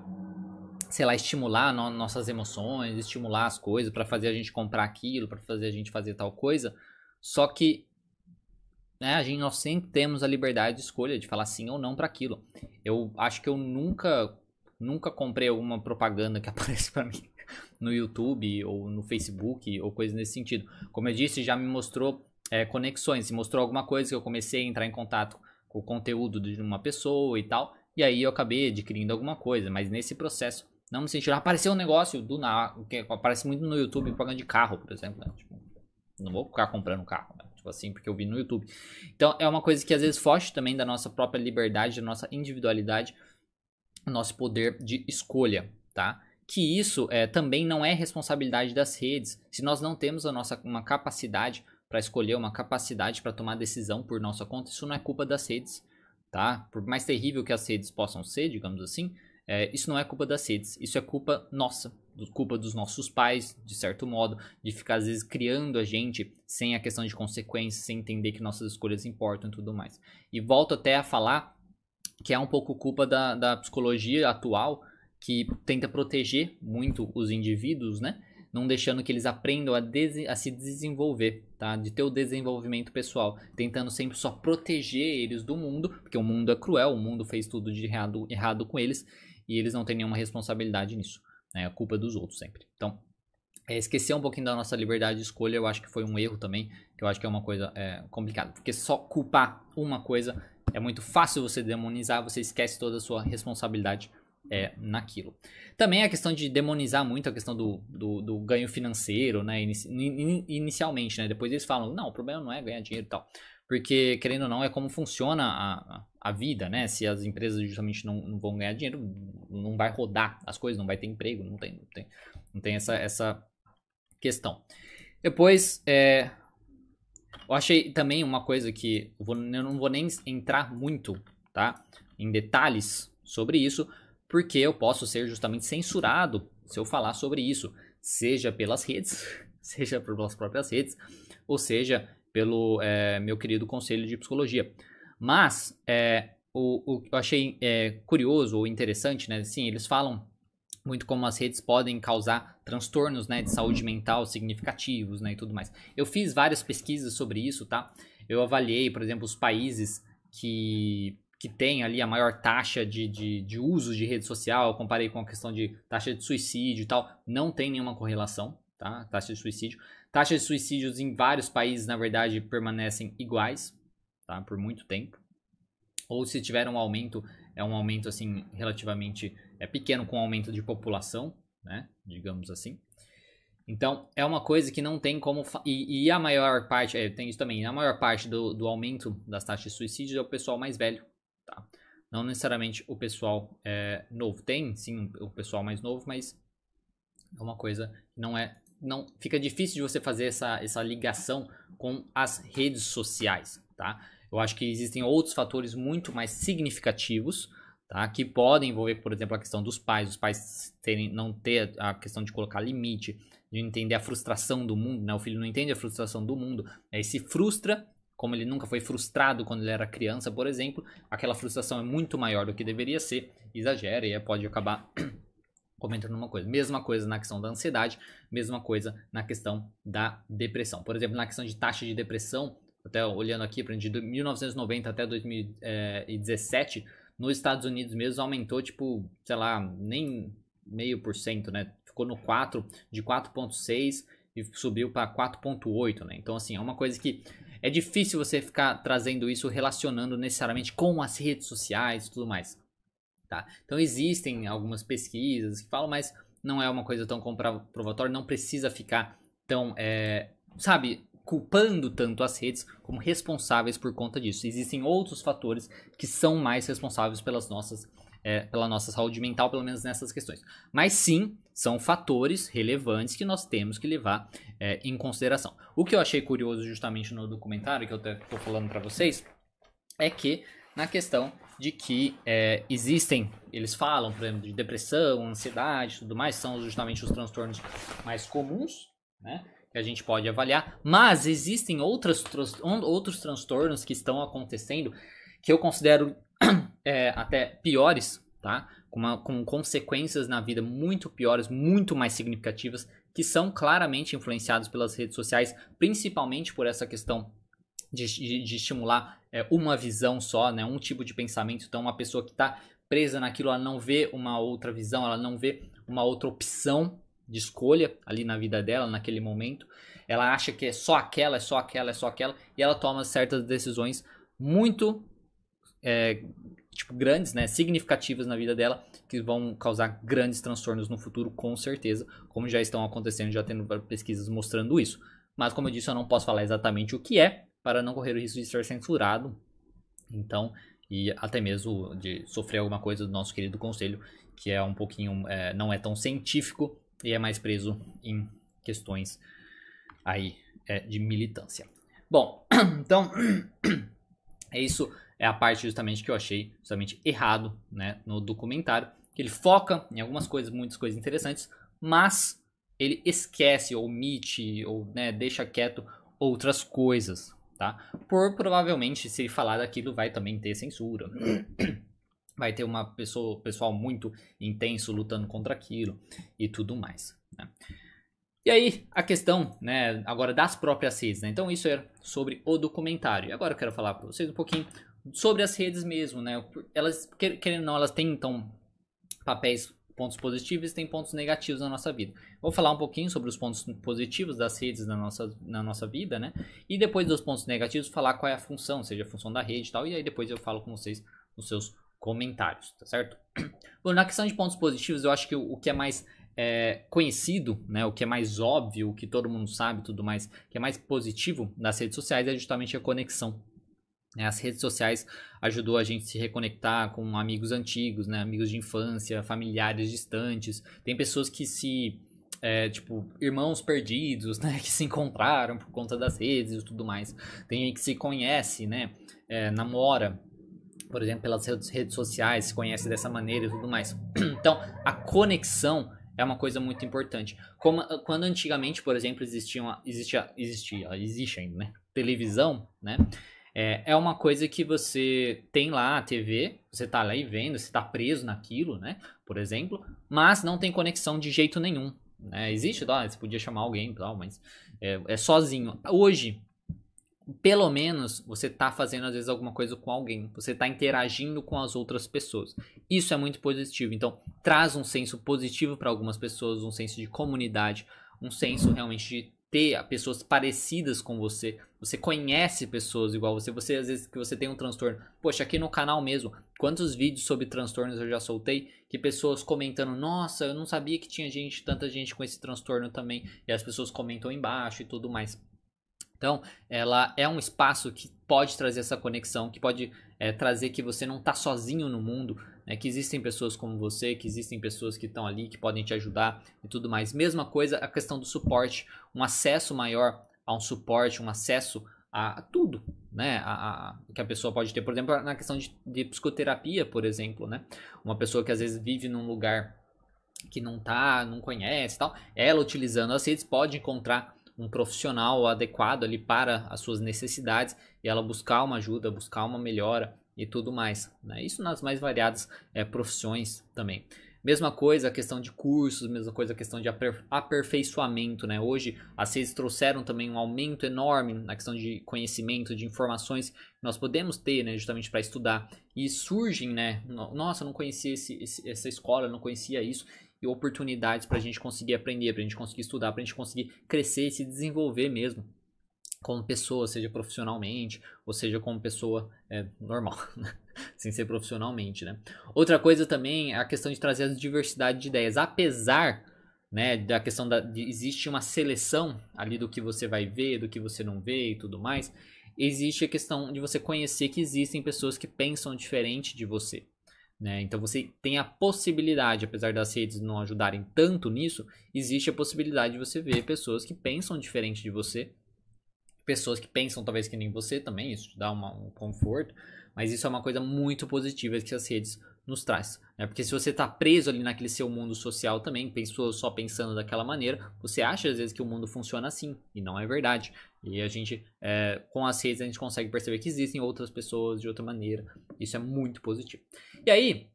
sei lá, estimular no nossas emoções, estimular as coisas para fazer a gente comprar aquilo, para fazer a gente fazer tal coisa. Só que né, a gente nós sempre temos a liberdade de escolha de falar sim ou não para aquilo. Eu acho que eu nunca nunca comprei alguma propaganda que aparece para mim no YouTube ou no Facebook ou coisa nesse sentido. Como eu disse, já me mostrou é, conexões, se mostrou alguma coisa que eu comecei a entrar em contato com o conteúdo de uma pessoa e tal, e aí eu acabei adquirindo alguma coisa, mas nesse processo não me sentiram. Apareceu um negócio do que aparece muito no YouTube, pagando de carro, por exemplo. Né? Tipo, não vou ficar comprando carro, né? tipo assim, porque eu vi no YouTube. Então é uma coisa que às vezes foge também da nossa própria liberdade, da nossa individualidade, do nosso poder de escolha, tá? Que isso é, também não é responsabilidade das redes. Se nós não temos a nossa uma capacidade para escolher, uma capacidade para tomar decisão por nossa conta, isso não é culpa das redes, tá? Por mais terrível que as redes possam ser, digamos assim, é, isso não é culpa das redes, isso é culpa nossa, culpa dos nossos pais, de certo modo, de ficar às vezes criando a gente sem a questão de consequências, sem entender que nossas escolhas importam e tudo mais. E volto até a falar que é um pouco culpa da, da psicologia atual que tenta proteger muito os indivíduos, né? Não deixando que eles aprendam a, a se desenvolver, tá? De ter o desenvolvimento pessoal, tentando sempre só proteger eles do mundo, porque o mundo é cruel, o mundo fez tudo de errado, errado com eles e eles não têm nenhuma responsabilidade nisso. Né? É a culpa dos outros sempre. Então, é, esquecer um pouquinho da nossa liberdade de escolha, eu acho que foi um erro também, que eu acho que é uma coisa é, complicada. Porque só culpar uma coisa é muito fácil você demonizar, você esquece toda a sua responsabilidade é, naquilo. Também a questão de demonizar muito a questão do, do, do ganho financeiro, né? Inici inicialmente, né? Depois eles falam, não, o problema não é ganhar dinheiro e tal porque querendo ou não é como funciona a, a vida, né? Se as empresas justamente não, não vão ganhar dinheiro, não vai rodar as coisas, não vai ter emprego, não tem, não tem, não tem essa, essa questão. Depois, é, eu achei também uma coisa que eu, vou, eu não vou nem entrar muito, tá? Em detalhes sobre isso, porque eu posso ser justamente censurado se eu falar sobre isso, seja pelas redes, seja pelas próprias redes, ou seja, pelo é, meu querido conselho de psicologia. Mas é, o, o que eu achei é, curioso ou interessante, né? Sim, eles falam muito como as redes podem causar transtornos né, de saúde mental significativos né, e tudo mais. Eu fiz várias pesquisas sobre isso, tá? Eu avaliei, por exemplo, os países que, que têm ali a maior taxa de, de, de uso de rede social, eu comparei com a questão de taxa de suicídio e tal, não tem nenhuma correlação, tá? Taxa de suicídio. Taxas de suicídios em vários países, na verdade, permanecem iguais, tá? Por muito tempo. Ou se tiver um aumento, é um aumento assim relativamente é pequeno com o aumento de população, né? Digamos assim. Então, é uma coisa que não tem como. E, e, a maior parte, é, tem isso também, a maior parte do, do aumento das taxas de suicídio é o pessoal mais velho, tá? Não necessariamente o pessoal é, novo. Tem, sim, o pessoal mais novo, mas é uma coisa que não é não fica difícil de você fazer essa, essa ligação com as redes sociais, tá? Eu acho que existem outros fatores muito mais significativos, tá? Que podem envolver, por exemplo, a questão dos pais, os pais terem, não ter a questão de colocar limite, de entender a frustração do mundo, né? O filho não entende a frustração do mundo, aí né? se frustra, como ele nunca foi frustrado quando ele era criança, por exemplo, aquela frustração é muito maior do que deveria ser, exagera e pode acabar comentando uma coisa. Mesma coisa na questão da ansiedade, mesma coisa na questão da depressão. Por exemplo, na questão de taxa de depressão, até olhando aqui, de 1990 até 2017, eh, nos Estados Unidos mesmo aumentou, tipo, sei lá, nem meio por cento, né? Ficou no 4, de 4,6 e subiu para 4,8, né? Então, assim, é uma coisa que é difícil você ficar trazendo isso relacionando necessariamente com as redes sociais e tudo mais. Tá? Então existem algumas pesquisas que falam, mas não é uma coisa tão comprovatória, não precisa ficar tão, é, sabe, culpando tanto as redes como responsáveis por conta disso. Existem outros fatores que são mais responsáveis pelas nossas, é, pela nossa saúde mental, pelo menos nessas questões. Mas sim, são fatores relevantes que nós temos que levar é, em consideração. O que eu achei curioso justamente no documentário que eu estou falando para vocês é que na questão de que é, existem, eles falam, por exemplo, de depressão, ansiedade, tudo mais, são justamente os transtornos mais comuns, né? Que a gente pode avaliar, mas existem outras, outros transtornos que estão acontecendo que eu considero é, até piores, tá? Com, uma, com consequências na vida muito piores, muito mais significativas, que são claramente influenciados pelas redes sociais, principalmente por essa questão de, de, estimular é, uma visão só, né? um tipo de pensamento. Então, uma pessoa que está presa naquilo, ela não vê uma outra visão, ela não vê uma outra opção de escolha ali na vida dela, naquele momento. Ela acha que é só aquela, é só aquela, é só aquela, e ela toma certas decisões muito é, tipo, grandes, né, significativas na vida dela, que vão causar grandes transtornos no futuro, com certeza, como já estão acontecendo, já tendo pesquisas mostrando isso. Mas, como eu disse, eu não posso falar exatamente o que é, para não correr o risco de ser censurado. Então, e até mesmo de sofrer alguma coisa do nosso querido conselho, que é um pouquinho, é, não é tão científico e é mais preso em questões aí é, de militância. Bom, então é isso, é a parte justamente que eu achei justamente errado, né, no documentário, que ele foca em algumas coisas, muitas coisas interessantes, mas ele esquece, omite ou né, deixa quieto outras coisas, tá? Por provavelmente, se falar daquilo, vai também ter censura. Né? vai ter uma pessoa, pessoal muito intenso lutando contra aquilo e tudo mais. Né? E aí, a questão, né, agora das próprias redes, né? Então, isso era é sobre o documentário. E agora eu quero falar para vocês um pouquinho sobre as redes mesmo, né? Elas, querendo ou não, elas têm, então, papéis pontos positivos e tem pontos negativos na nossa vida. Vou falar um pouquinho sobre os pontos positivos das redes na nossa, na nossa vida, né? E depois dos pontos negativos, falar qual é a função, seja a função da rede e tal. E aí depois eu falo com vocês nos seus comentários, tá certo? Bom, na questão de pontos positivos, eu acho que o, o que é mais é, conhecido, né, o que é mais óbvio, o que todo mundo sabe tudo mais, que é mais positivo nas redes sociais é justamente a conexão né? As redes sociais ajudou a gente se reconectar com amigos antigos, né? amigos de infância, familiares distantes. Tem pessoas que se é, tipo, irmãos perdidos, né, que se encontraram por conta das redes e tudo mais. Tem gente que se conhece, né, é, namora, por exemplo, pelas redes sociais, se conhece dessa maneira e tudo mais. Então, a conexão é uma coisa muito importante. Como, ah, quando antigamente, por exemplo, existia, existia, existia, existe ainda, né, televisão, né, é, é uma coisa que você tem lá a TV, você tá lá e vendo, você tá preso naquilo, né? Por exemplo, mas não tem conexão de jeito nenhum. Né? Existe, tá? você podia chamar alguém e tal, mas é, é sozinho. Hoje, pelo menos você está fazendo às vezes alguma coisa com alguém, você está interagindo com as outras pessoas. Isso é muito positivo. Então, traz um senso positivo para algumas pessoas, um senso de comunidade, um senso realmente de ter pessoas parecidas com você. Você conhece pessoas igual você. Você às vezes que você tem um transtorno. Poxa, aqui no canal mesmo, quantos vídeos sobre transtornos eu já soltei que pessoas comentando: "Nossa, eu não sabia que tinha gente, tanta gente com esse transtorno também". E as pessoas comentam embaixo e tudo mais. Então, ela é um espaço que pode trazer essa conexão, que pode é, trazer que você não está sozinho no mundo, né? que existem pessoas como você, que existem pessoas que estão ali, que podem te ajudar e tudo mais. Mesma coisa a questão do suporte, um acesso maior a um suporte, um acesso a tudo, né? A, a, que a pessoa pode ter, por exemplo, na questão de, de psicoterapia, por exemplo, né? Uma pessoa que às vezes vive num lugar que não tá, não conhece tal, ela utilizando as redes pode encontrar um profissional adequado ali para as suas necessidades e ela buscar uma ajuda, buscar uma melhora e tudo mais. Né? Isso nas mais variadas é, profissões também. Mesma coisa a questão de cursos, mesma coisa a questão de aperfeiçoamento, né? Hoje as redes trouxeram também um aumento enorme na questão de conhecimento, de informações que nós podemos ter, né? Justamente para estudar. E surgem, né? Nossa, eu não conhecia esse, esse, essa escola, eu não conhecia isso e oportunidades para a gente conseguir aprender, para a gente conseguir estudar, para a gente conseguir crescer e se desenvolver mesmo como pessoa, seja profissionalmente, ou seja como pessoa é, normal, né? sem ser profissionalmente, né? Outra coisa também é a questão de trazer a diversidade de ideias, apesar né, da questão da de, existe uma seleção ali do que você vai ver, do que você não vê e tudo mais. Existe a questão de você conhecer que existem pessoas que pensam diferente de você. Né? Então você tem a possibilidade, apesar das redes não ajudarem tanto nisso, existe a possibilidade de você ver pessoas que pensam diferente de você, pessoas que pensam talvez que nem você também, isso te dá uma, um conforto, mas isso é uma coisa muito positiva que as redes nos traz. Né? Porque se você está preso ali naquele seu mundo social também, pensou só pensando daquela maneira, você acha às vezes que o mundo funciona assim, e não é verdade. E a gente, é, com as redes, a gente consegue perceber que existem outras pessoas de outra maneira. Isso é muito positivo. E aí,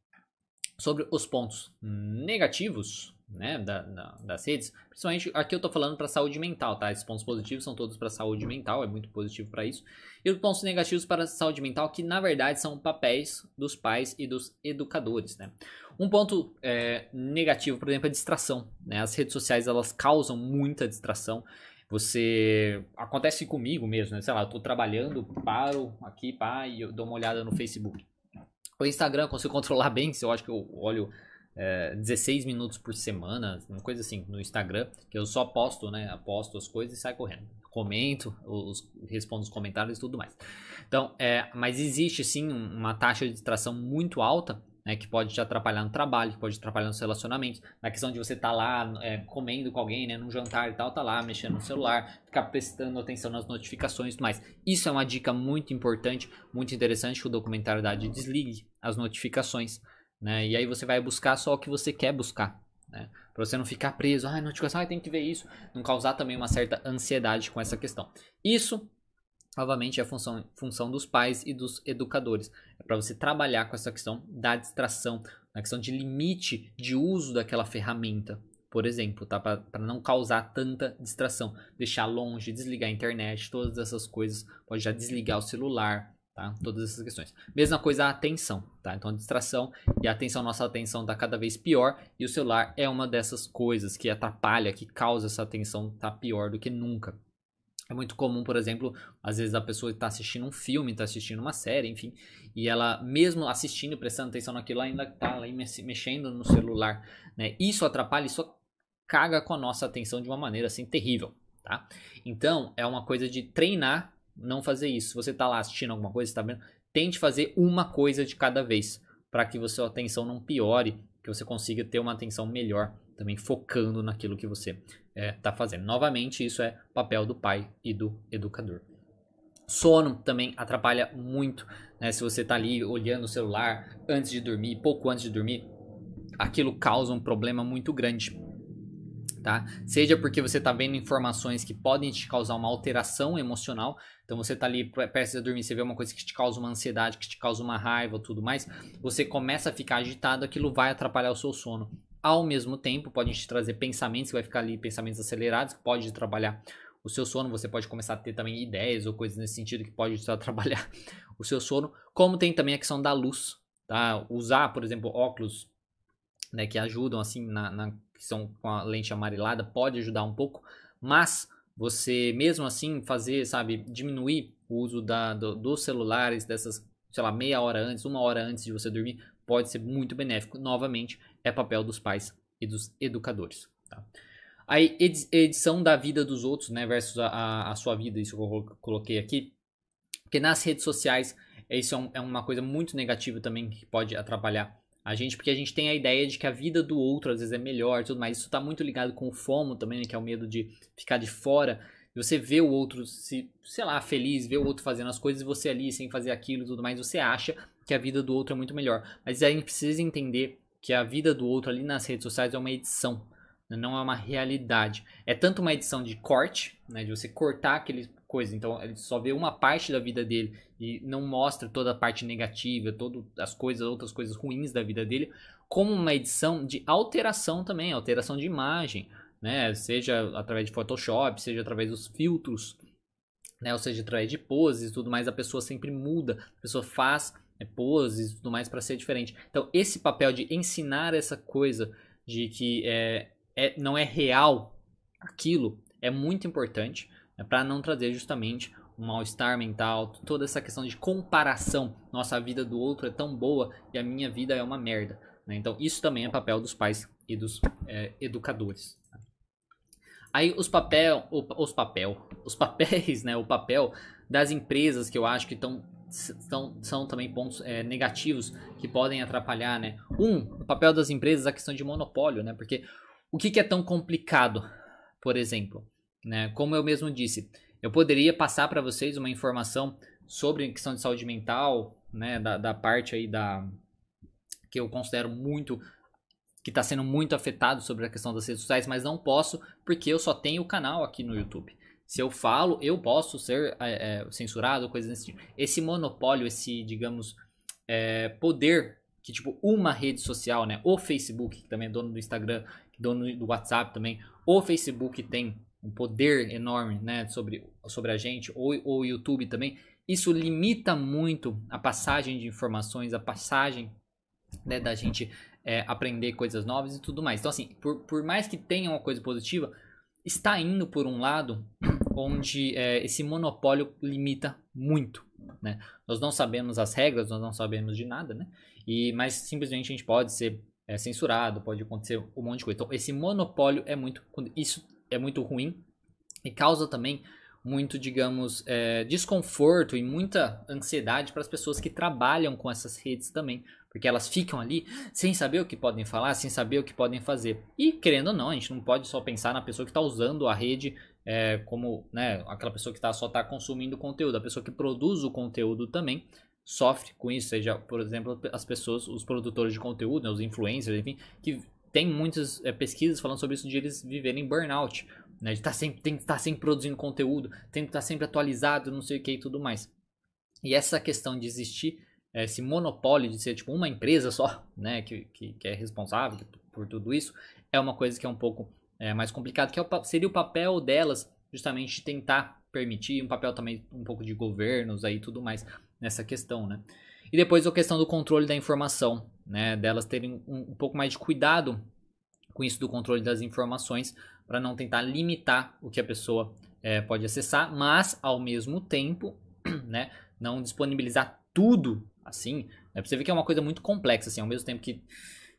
sobre os pontos negativos né, da, da, das redes, principalmente aqui eu tô falando para saúde mental, tá? Esses pontos positivos são todos para saúde mental, é muito positivo para isso. E os pontos negativos para saúde mental, que na verdade são papéis dos pais e dos educadores, né? Um ponto é, negativo, por exemplo, é a distração, né? As redes sociais, elas causam muita distração. Você acontece comigo mesmo, né? Sei lá, eu tô trabalhando, paro aqui, pá, e eu dou uma olhada no Facebook. O Instagram eu consigo controlar bem, se eu acho que eu olho é, 16 minutos por semana, uma coisa assim, no Instagram, que eu só posto, né? Aposto as coisas e saio correndo. Comento, os, respondo os comentários e tudo mais. Então, é, mas existe sim uma taxa de distração muito alta, né? Que pode te atrapalhar no trabalho, que pode te atrapalhar nos relacionamentos, na questão de você estar tá lá é, comendo com alguém, né? Num jantar e tal, tá lá mexendo no celular, ficar prestando atenção nas notificações e tudo mais. Isso é uma dica muito importante, muito interessante que o documentário dá de desligue as notificações né? E aí você vai buscar só o que você quer buscar, né? Para você não ficar preso, ah, notificação, ah, tem que ver isso, não causar também uma certa ansiedade com essa questão. Isso, novamente, é função, função dos pais e dos educadores, é para você trabalhar com essa questão da distração, na questão de limite de uso daquela ferramenta, por exemplo, tá? Para não causar tanta distração, deixar longe, desligar a internet, todas essas coisas, pode já desligar o celular, Tá? Todas essas questões. Mesma coisa a atenção, tá? Então a distração e a atenção, nossa atenção está cada vez pior e o celular é uma dessas coisas que atrapalha, que causa essa atenção tá pior do que nunca. É muito comum, por exemplo, às vezes a pessoa está assistindo um filme, está assistindo uma série, enfim, e ela mesmo assistindo, prestando atenção naquilo, ainda está mexendo no celular, né? Isso atrapalha, isso caga com a nossa atenção de uma maneira assim terrível, tá? Então é uma coisa de treinar não fazer isso. Você está lá assistindo alguma coisa, está vendo? Tente fazer uma coisa de cada vez, para que a sua atenção não piore, que você consiga ter uma atenção melhor, também focando naquilo que você está é, tá fazendo. Novamente, isso é papel do pai e do educador. Sono também atrapalha muito, né? Se você está ali olhando o celular antes de dormir, pouco antes de dormir, aquilo causa um problema muito grande tá? Seja porque você está vendo informações que podem te causar uma alteração emocional, então você está ali prestes a dormir, você vê uma coisa que te causa uma ansiedade, que te causa uma raiva, tudo mais, você começa a ficar agitado, aquilo vai atrapalhar o seu sono. Ao mesmo tempo, pode te trazer pensamentos, você vai ficar ali pensamentos acelerados, que pode trabalhar o seu sono, você pode começar a ter também ideias ou coisas nesse sentido que pode trabalhar o seu sono, como tem também a questão da luz, tá? Usar, por exemplo, óculos né, que ajudam assim na, na, que são com a lente amarelada, pode ajudar um pouco, mas você mesmo assim fazer, sabe, diminuir o uso da, do, dos celulares, dessas, sei lá, meia hora antes, uma hora antes de você dormir, pode ser muito benéfico. Novamente, é papel dos pais e dos educadores. Tá? edição da vida dos outros, né, versus a, a sua vida, isso que eu coloquei aqui, porque nas redes sociais isso é, um, é, uma coisa muito negativa também que pode atrapalhar a gente, porque a gente tem a ideia de que a vida do outro às vezes é melhor tudo mais. Isso está muito ligado com o FOMO também, né, que é o medo de ficar de fora. você vê o outro, se, sei lá, feliz, vê o outro fazendo as coisas e você ali sem fazer aquilo e tudo mais. Você acha que a vida do outro é muito melhor. Mas a gente precisa entender que a vida do outro ali nas redes sociais é uma edição, né? não é uma realidade. É tanto uma edição de corte, né, de você cortar aquele coisa. Então ele só vê uma parte da vida dele e não mostra toda a parte negativa, todas as coisas, outras coisas ruins da vida dele, como uma edição de alteração também, alteração de imagem, né? Seja através de Photoshop, seja através dos filtros, né? Ou seja, através de poses e tudo mais, a pessoa sempre muda, a pessoa faz né, poses e tudo mais para ser diferente. Então esse papel de ensinar essa coisa de que é, é não é real aquilo é muito importante né, para não trazer justamente um mal-estar mental, toda essa questão de comparação. Nossa, a vida do outro é tão boa e a minha vida é uma merda. Né? Então, isso também é papel dos pais e dos é, educadores. Aí os papel, os papel, os papéis, né, o papel das empresas que eu acho que estão são, são também pontos é, negativos que podem atrapalhar, né? Um, o papel das empresas, a questão de monopólio, né? Porque o que, que é tão complicado, por exemplo? Né? Como eu mesmo disse, eu poderia passar para vocês uma informação sobre questão de saúde mental, né? Da, da parte aí da que eu considero muito que está sendo muito afetado sobre a questão das redes sociais, mas não posso porque eu só tenho o canal aqui no YouTube. Se eu falo, eu posso ser é, é, censurado, coisas desse tipo. Esse monopólio, esse, digamos, é, poder que, tipo, uma rede social, né? O Facebook, que também é dono do Instagram, dono do WhatsApp também, o Facebook tem um poder enorme né, sobre, sobre a gente, ou, ou o YouTube também, isso limita muito a passagem de informações, a passagem né, da gente é, aprender coisas novas e tudo mais. Então, assim, por, por mais que tenha uma coisa positiva, está indo por um lado onde é, esse monopólio limita muito. Né? Nós não sabemos as regras, nós não sabemos de nada, né? E, mas simplesmente a gente pode ser é, censurado, pode acontecer um monte de coisa. Então, esse monopólio é muito. Isso é muito ruim e causa também muito, digamos, é, desconforto e muita ansiedade para as pessoas que trabalham com essas redes também, porque elas ficam ali sem saber o que podem falar, sem saber o que podem fazer. E querendo ou não, a gente não pode só pensar na pessoa que está usando a rede é, como né, aquela pessoa que tá, só está consumindo conteúdo, a pessoa que produz o conteúdo também sofre com isso, seja, por exemplo, as pessoas, os produtores de conteúdo, né, os influencers, enfim, que tem muitas é, pesquisas falando sobre isso de eles viverem burnout, né? De estar tá sempre, tem que estar tá sempre produzindo conteúdo, tem que estar tá sempre atualizado, não sei o que e tudo mais. E essa questão de existir eh, esse monopólio de ser tipo uma empresa só, né, que, que, que é responsável por tudo isso, é uma coisa que é um pouco é, mais complicado, que é o, seria o papel delas justamente de tentar permitir um papel também um pouco de governos aí tudo mais nessa questão, né? E depois a questão do controle da informação, né? Delas terem um, um pouco mais de cuidado com isso do controle das informações para não tentar limitar o que a pessoa é, pode acessar, mas ao mesmo tempo, né? Não disponibilizar tudo assim. É né? pra você ver que é uma coisa muito complexa, assim, ao mesmo tempo que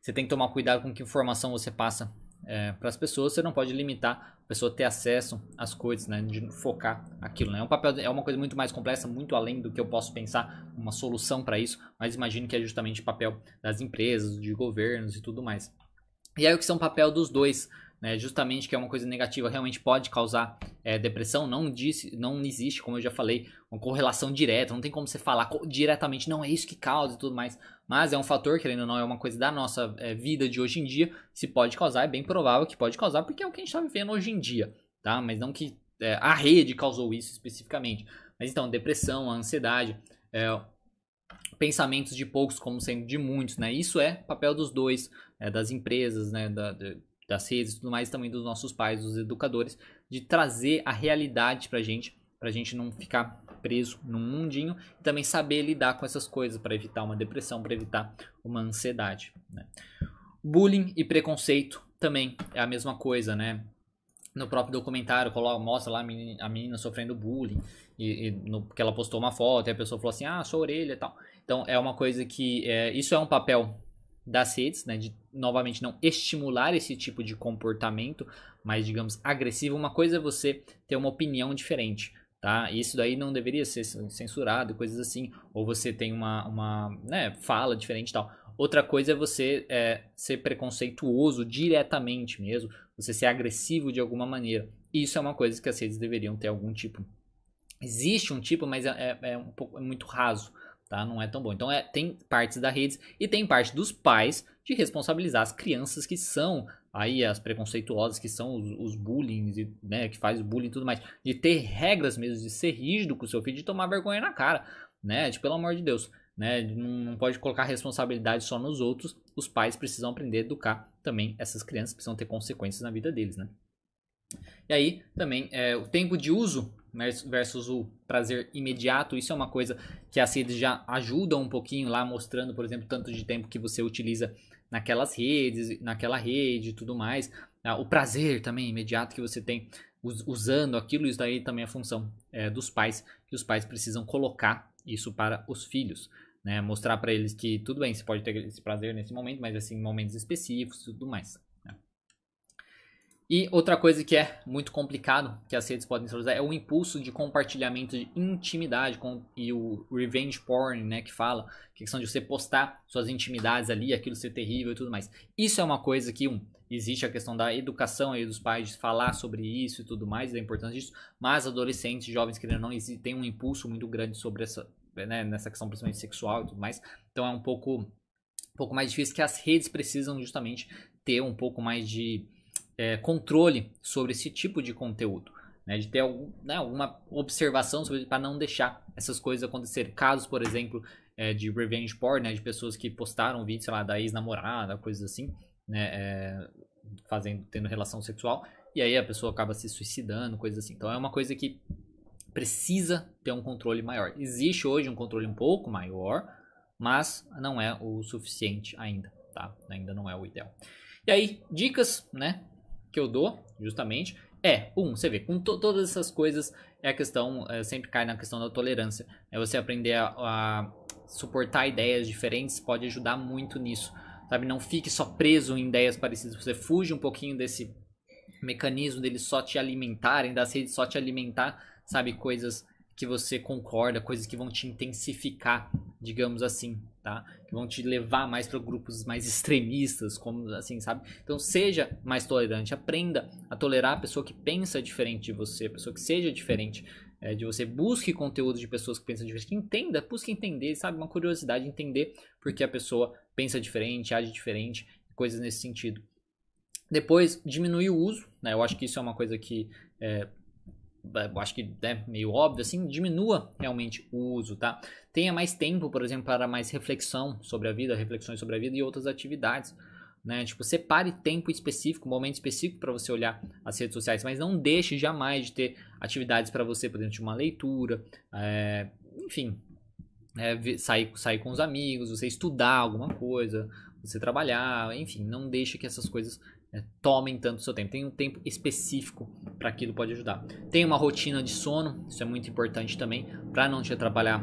você tem que tomar cuidado com que informação você passa é, para as pessoas, você não pode limitar a pessoa ter acesso às coisas, né? De focar aquilo, né? É um papel, é uma coisa muito mais complexa, muito além do que eu posso pensar uma solução para isso, mas imagino que é justamente papel das empresas, de governos e tudo mais. E aí o que são papel dos dois? né, justamente que é uma coisa negativa, realmente pode causar é, depressão. Não, disse, não existe, como eu já falei, uma correlação direta, não tem como você falar diretamente, não é isso que causa e tudo mais. Mas é um fator, querendo ou não, é uma coisa da nossa é, vida de hoje em dia. Se pode causar, é bem provável que pode causar, porque é o que a gente está vivendo hoje em dia, tá? Mas não que é, a rede causou isso especificamente. Mas então, depressão, ansiedade, é, pensamentos de poucos como sendo de muitos, né? Isso é papel dos dois, é, das empresas, né? Da, de, das redes e tudo mais, também dos nossos pais, dos educadores, de trazer a realidade pra gente, pra gente não ficar preso num mundinho e também saber lidar com essas coisas para evitar uma depressão, para evitar uma ansiedade. Né? Bullying e preconceito também é a mesma coisa, né? No próprio documentário coloca, mostra lá a menina, a menina sofrendo bullying, e, e no, porque ela postou uma foto e a pessoa falou assim: ah, sua orelha e tal. Então é uma coisa que. É, isso é um papel das redes, né, de novamente não estimular esse tipo de comportamento mais, digamos, agressivo. Uma coisa é você ter uma opinião diferente, tá? Isso daí não deveria ser censurado, coisas assim, ou você tem uma, uma né, fala diferente e tal. Outra coisa é você é, ser preconceituoso diretamente mesmo, você ser agressivo de alguma maneira. Isso é uma coisa que as redes deveriam ter algum tipo. Existe um tipo, mas é, é, é um pouco é muito raso tá? Não é tão bom. Então é, tem partes da rede e tem parte dos pais de responsabilizar as crianças que são aí as preconceituosas, que são os, os bullying, né, que faz bullying e tudo mais, de ter regras mesmo, de ser rígido com o seu filho, de tomar vergonha na cara, né? De, pelo amor de Deus, né? Não pode colocar responsabilidade só nos outros. Os pais precisam aprender a educar também essas crianças, precisam ter consequências na vida deles, né? E aí também é, o tempo de uso versus o prazer imediato. Isso é uma coisa que as redes já ajudam um pouquinho lá, mostrando, por exemplo, tanto de tempo que você utiliza naquelas redes, naquela rede e tudo mais. Ah, o prazer também imediato que você tem usando aquilo, isso daí também é função é, dos pais, que os pais precisam colocar isso para os filhos. Né? Mostrar para eles que tudo bem, você pode ter esse prazer nesse momento, mas assim, momentos específicos e tudo mais. E outra coisa que é muito complicado que as redes podem usar é o impulso de compartilhamento de intimidade com, e o revenge porn, né, que fala, que é são de você postar suas intimidades ali, aquilo ser terrível e tudo mais. Isso é uma coisa que um, existe a questão da educação aí dos pais de falar sobre isso e tudo mais, da importância disso, mas adolescentes, jovens que ainda não, têm um impulso muito grande sobre essa, né, nessa questão principalmente sexual e tudo mais. Então é um pouco um pouco mais difícil que as redes precisam justamente ter um pouco mais de é, controle sobre esse tipo de conteúdo. Né, de ter algum, né, alguma observação sobre para não deixar essas coisas acontecer. Casos, por exemplo, é, de revenge porn, né, de pessoas que postaram vídeos sei lá, da ex-namorada, coisas assim, né, é, fazendo, tendo relação sexual, e aí a pessoa acaba se suicidando, coisas assim. Então é uma coisa que precisa ter um controle maior. Existe hoje um controle um pouco maior, mas não é o suficiente ainda, tá? Ainda não é o ideal. E aí, dicas, né? que eu dou, justamente, é, um, você vê, com to todas essas coisas, é a questão, é, sempre cai na questão da tolerância. É você aprender a, a, suportar ideias diferentes pode ajudar muito nisso, sabe? Não fique só preso em ideias parecidas, você fuge um pouquinho desse mecanismo dele só te alimentarem, das redes só te alimentar, sabe? Coisas que você concorda, coisas que vão te intensificar, digamos assim tá? Que vão te levar mais para grupos mais extremistas, como assim, sabe? Então seja mais tolerante, aprenda a tolerar a pessoa que pensa diferente de você, a pessoa que seja diferente é, de você. Busque conteúdo de pessoas que pensam diferente, que entenda, busque entender, sabe? Uma curiosidade, entender porque a pessoa pensa diferente, age diferente, coisas nesse sentido. Depois, diminuir o uso, né? Eu acho que isso é uma coisa que é, é, acho que é meio óbvio assim, diminua realmente o uso, tá? Tenha mais tempo, por exemplo, para mais reflexão sobre a vida, reflexões sobre a vida e outras atividades. Né? Tipo, separe tempo específico, momento específico para você olhar as redes sociais, mas não deixe jamais de ter atividades para você, por exemplo, de uma leitura, é, enfim, é, sair, sair com os amigos, você estudar alguma coisa, você trabalhar, enfim, não deixe que essas coisas né, tomem tanto seu tempo. Tem um tempo específico para aquilo pode ajudar. Tem uma rotina de sono, isso é muito importante também para não te atrapalhar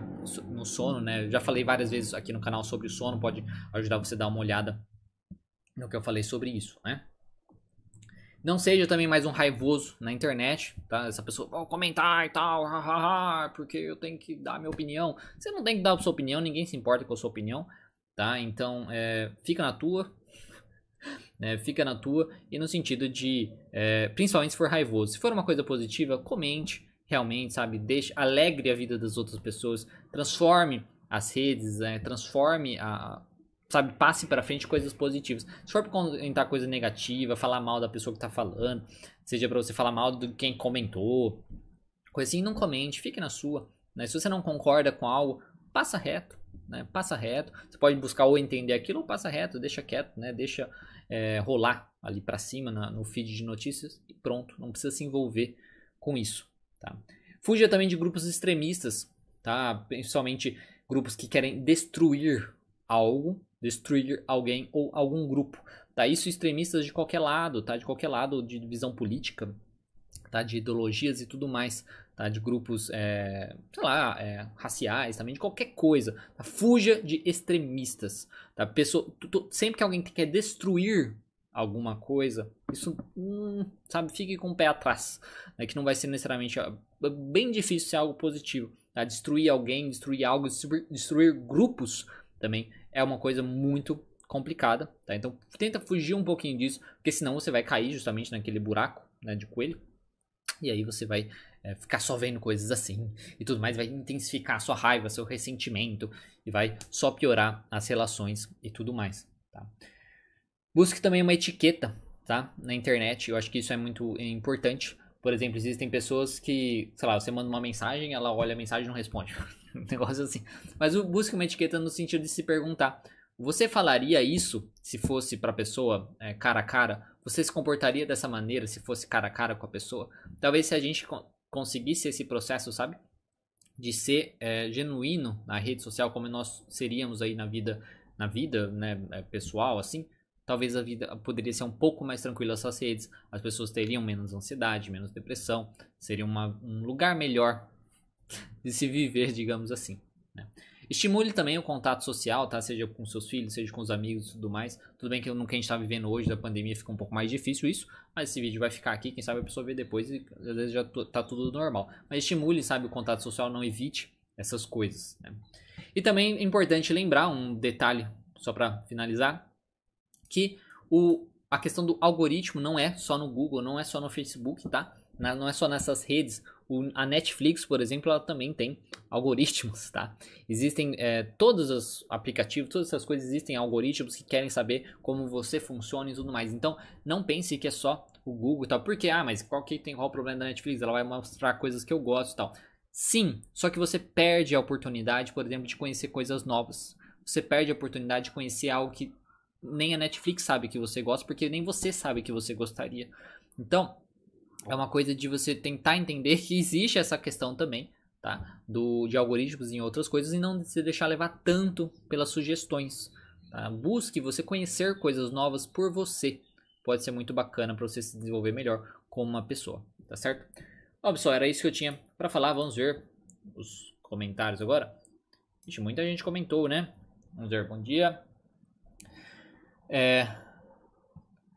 no sono, né? Eu já falei várias vezes aqui no canal sobre o sono, pode ajudar você a dar uma olhada no que eu falei sobre isso, né? Não seja também mais um raivoso na internet, tá? Essa pessoa oh, comentar e tal, porque eu tenho que dar minha opinião. Você não tem que dar a sua opinião, ninguém se importa com a sua opinião, tá? Então, é, fica na tua, né? Fica na tua e no sentido de, é, principalmente se for raivoso, se for uma coisa positiva, comente realmente, sabe? Deixe, alegre a vida das outras pessoas, transforme as redes, né? transforme a, sabe, passe para frente coisas positivas. Se for comentar coisa negativa, falar mal da pessoa que tá falando, seja para você falar mal do quem comentou, coisa assim, não comente, fique na sua. Né? Se você não concorda com algo, passa reto, né? Passa reto. Você pode buscar ou entender aquilo ou passa reto, deixa quieto, né? Deixa é, rolar ali para cima na, no feed de notícias e pronto, não precisa se envolver com isso. Tá? Fuja também de grupos extremistas, tá? principalmente grupos que querem destruir algo, destruir alguém ou algum grupo. Tá? Isso extremistas de qualquer lado, tá? de qualquer lado de visão política, tá? de ideologias e tudo mais tá? de grupos, é, sei lá, é, raciais também, de qualquer coisa. Tá? Fuja de extremistas. Tá? Pessoa, tu, tu, sempre que alguém quer destruir alguma coisa, isso, hum, sabe, fique com o pé atrás, né? que não vai ser necessariamente bem difícil ser algo positivo. Tá? Destruir alguém, destruir algo, destruir, destruir grupos também é uma coisa muito complicada, tá? Então tenta fugir um pouquinho disso, porque senão você vai cair justamente naquele buraco, né, de coelho. E aí você vai é, ficar só vendo coisas assim e tudo mais, vai intensificar a sua raiva, seu ressentimento e vai só piorar as relações e tudo mais. Tá? Busque também uma etiqueta tá? na internet, eu acho que isso é muito é importante. Por exemplo, existem pessoas que, sei lá, você manda uma mensagem, ela olha a mensagem e não responde. um negócio assim. Mas busque uma etiqueta no sentido de se perguntar: você falaria isso se fosse para a pessoa é, cara a cara? Você se comportaria dessa maneira se fosse cara a cara com a pessoa? Talvez se a gente conseguisse esse processo, sabe? De ser é, genuíno na rede social, como nós seríamos aí na vida, na vida né, eh, pessoal, assim, talvez a vida poderia ser um pouco mais tranquila essas redes, as pessoas teriam menos ansiedade, menos depressão, seria uma, um lugar melhor de se viver, digamos assim. Né? Estimule também o contato social, tá? Seja com seus filhos, seja com os amigos e tudo mais. Tudo bem que no que a gente tá vivendo hoje da pandemia fica um pouco mais difícil isso, mas esse vídeo vai ficar aqui, quem sabe a pessoa vê depois e às vezes já tá tudo normal. Mas estimule, sabe, o contato social, não evite essas coisas, né? E também é importante lembrar um detalhe, só para finalizar, que o, a questão do algoritmo não é só no Google, não é só no Facebook, tá? Na, não é só nessas redes. O, a Netflix, por exemplo, ela também tem algoritmos, tá? Existem é, todos os aplicativos, todas essas coisas existem algoritmos que querem saber como você funciona e tudo mais. Então, não pense que é só o Google e tal. Porque, ah, mas qual que tem qual o problema da Netflix? Ela vai mostrar coisas que eu gosto e tal. Sim, só que você perde a oportunidade, por exemplo, de conhecer coisas novas. Você perde a oportunidade de conhecer algo que nem a Netflix sabe que você gosta, porque nem você sabe que você gostaria. Então, é uma coisa de você tentar entender que existe essa questão também, tá? Do, de algoritmos e outras coisas e não se deixar levar tanto pelas sugestões. Tá? Busque você conhecer coisas novas por você. Pode ser muito bacana para você se desenvolver melhor como uma pessoa, tá certo? Ó, pessoal, era isso que eu tinha para falar. Vamos ver os comentários agora. Ixi, muita gente comentou, né? Vamos ver, bom dia. É,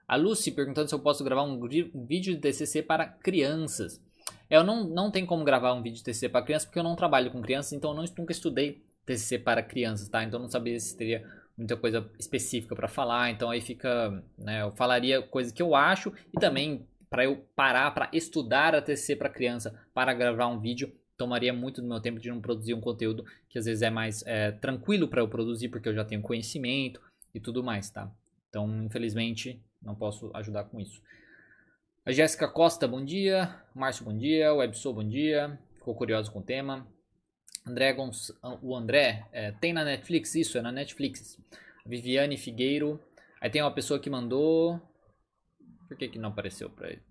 a Lucy perguntando se eu posso gravar um vídeo de TCC para crianças. Eu não, não tenho como gravar um vídeo de TCC para crianças porque eu não trabalho com crianças, então eu não, nunca estudei TCC para crianças, tá? Então eu não sabia se teria muita coisa específica para falar, então aí fica, né, eu falaria coisa que eu acho e também para eu parar para estudar a TCC para criança, para gravar um vídeo, tomaria muito do meu tempo de não produzir um conteúdo que às vezes é mais é, tranquilo para eu produzir porque eu já tenho conhecimento e tudo mais, tá? Então, infelizmente, não posso ajudar com isso. A Jéssica Costa, bom dia. Márcio, bom dia. Webso, bom dia. Ficou curioso com o tema. André O André, é, tem na Netflix? Isso, é na Netflix. Viviane Figueiro. Aí tem uma pessoa que mandou. Por que, que não apareceu pra ele?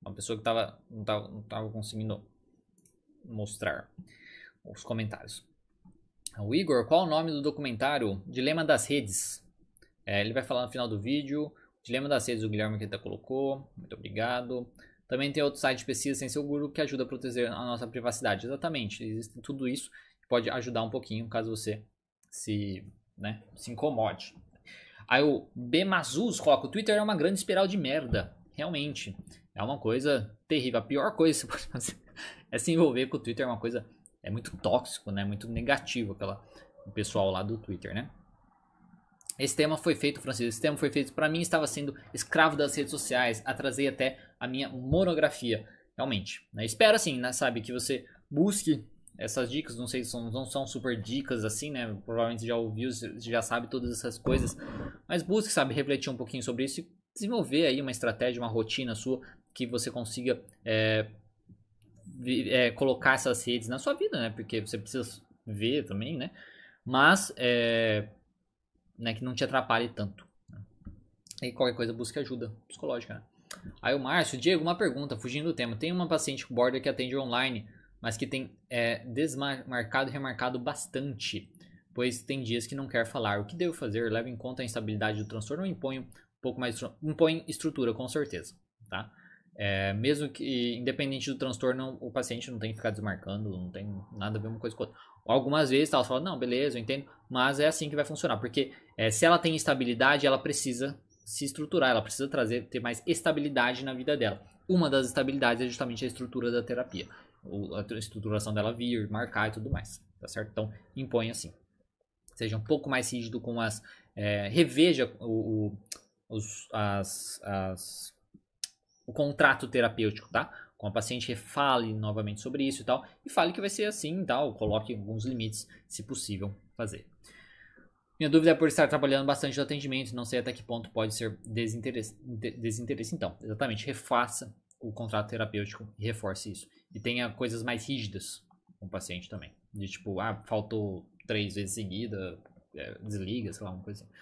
Uma pessoa que tava, não, tava, não tava conseguindo mostrar os comentários. O Igor, qual o nome do documentário? Dilema das Redes. É, ele vai falar no final do vídeo. Dilema das Redes, o Guilherme que até colocou. Muito obrigado. Também tem outro site de pesquisa sem seguro que ajuda a proteger a nossa privacidade. Exatamente, existe tudo isso que pode ajudar um pouquinho caso você se, né, se incomode. Aí o Mazuz coloca: o Twitter é uma grande espiral de merda. Realmente, é uma coisa terrível. A pior coisa que você pode fazer é se envolver com o Twitter, é uma coisa é muito tóxico, né? Muito negativo aquela o pessoal lá do Twitter, né? Esse tema foi feito, Francisco, esse tema foi feito para mim, estava sendo escravo das redes sociais, atrasei até a minha monografia, realmente. Né? Espero assim, né, sabe, que você busque essas dicas, não sei se são, não são super dicas assim, né? Provavelmente já ouviu, já sabe todas essas coisas, mas busque, sabe, refletir um pouquinho sobre isso e desenvolver aí uma estratégia, uma rotina sua que você consiga é, é, colocar essas redes na sua vida, né? Porque você precisa ver também, né? Mas é, né, que não te atrapalhe tanto. Né? E qualquer coisa, busque ajuda psicológica. Né? Aí o Márcio, Diego, uma pergunta, fugindo do tema. Tem uma paciente com border que atende online, mas que tem é, desmarcado e remarcado bastante, pois tem dias que não quer falar. O que devo fazer? Levo em conta a instabilidade do transtorno ou impõe um pouco mais. impõe estrutura, com certeza, tá? É, mesmo que, independente do transtorno, o paciente não tem que ficar desmarcando, não tem nada a ver uma coisa com outra. Algumas vezes tá, ela fala, não, beleza, eu entendo, mas é assim que vai funcionar. Porque é, se ela tem estabilidade, ela precisa se estruturar, ela precisa trazer, ter mais estabilidade na vida dela. Uma das estabilidades é justamente a estrutura da terapia. A estruturação dela vir, marcar e tudo mais, tá certo? Então, impõe assim. Seja um pouco mais rígido com as... É, reveja o, o os, as, as o contrato terapêutico, tá? Com a paciente, refale novamente sobre isso e tal, e fale que vai ser assim e tal, coloque alguns limites, se possível, fazer. Minha dúvida é por estar trabalhando bastante no atendimento, não sei até que ponto pode ser desinteresse, desinteresse. Então, exatamente, refaça o contrato terapêutico e reforce isso. E tenha coisas mais rígidas com o paciente também. De tipo, ah, faltou três vezes seguida, é, desliga, sei lá, uma coisa assim.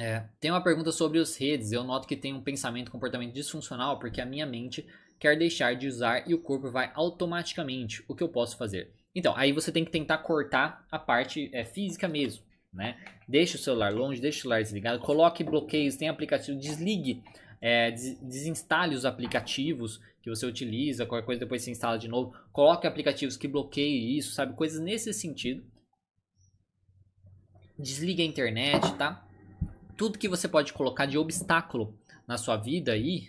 É, tem uma pergunta sobre os redes. Eu noto que tem um pensamento comportamento disfuncional porque a minha mente quer deixar de usar e o corpo vai automaticamente. O que eu posso fazer? Então, aí você tem que tentar cortar a parte é, física mesmo. Né? Deixe o celular longe, deixe o celular desligado, coloque bloqueios, tem aplicativo, desligue, é, des desinstale os aplicativos que você utiliza, qualquer coisa depois se instala de novo, coloque aplicativos que bloqueiem isso, sabe? Coisas nesse sentido. Desligue a internet, tá? tudo que você pode colocar de obstáculo na sua vida aí,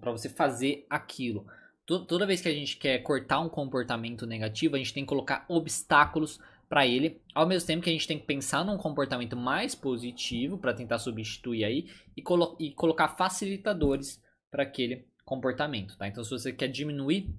para você fazer aquilo. toda vez que a gente quer cortar um comportamento negativo, a gente tem que colocar obstáculos para ele, ao mesmo tempo que a gente tem que pensar num comportamento mais positivo para tentar substituir aí e, colo e colocar facilitadores para aquele comportamento, tá? Então, se você quer diminuir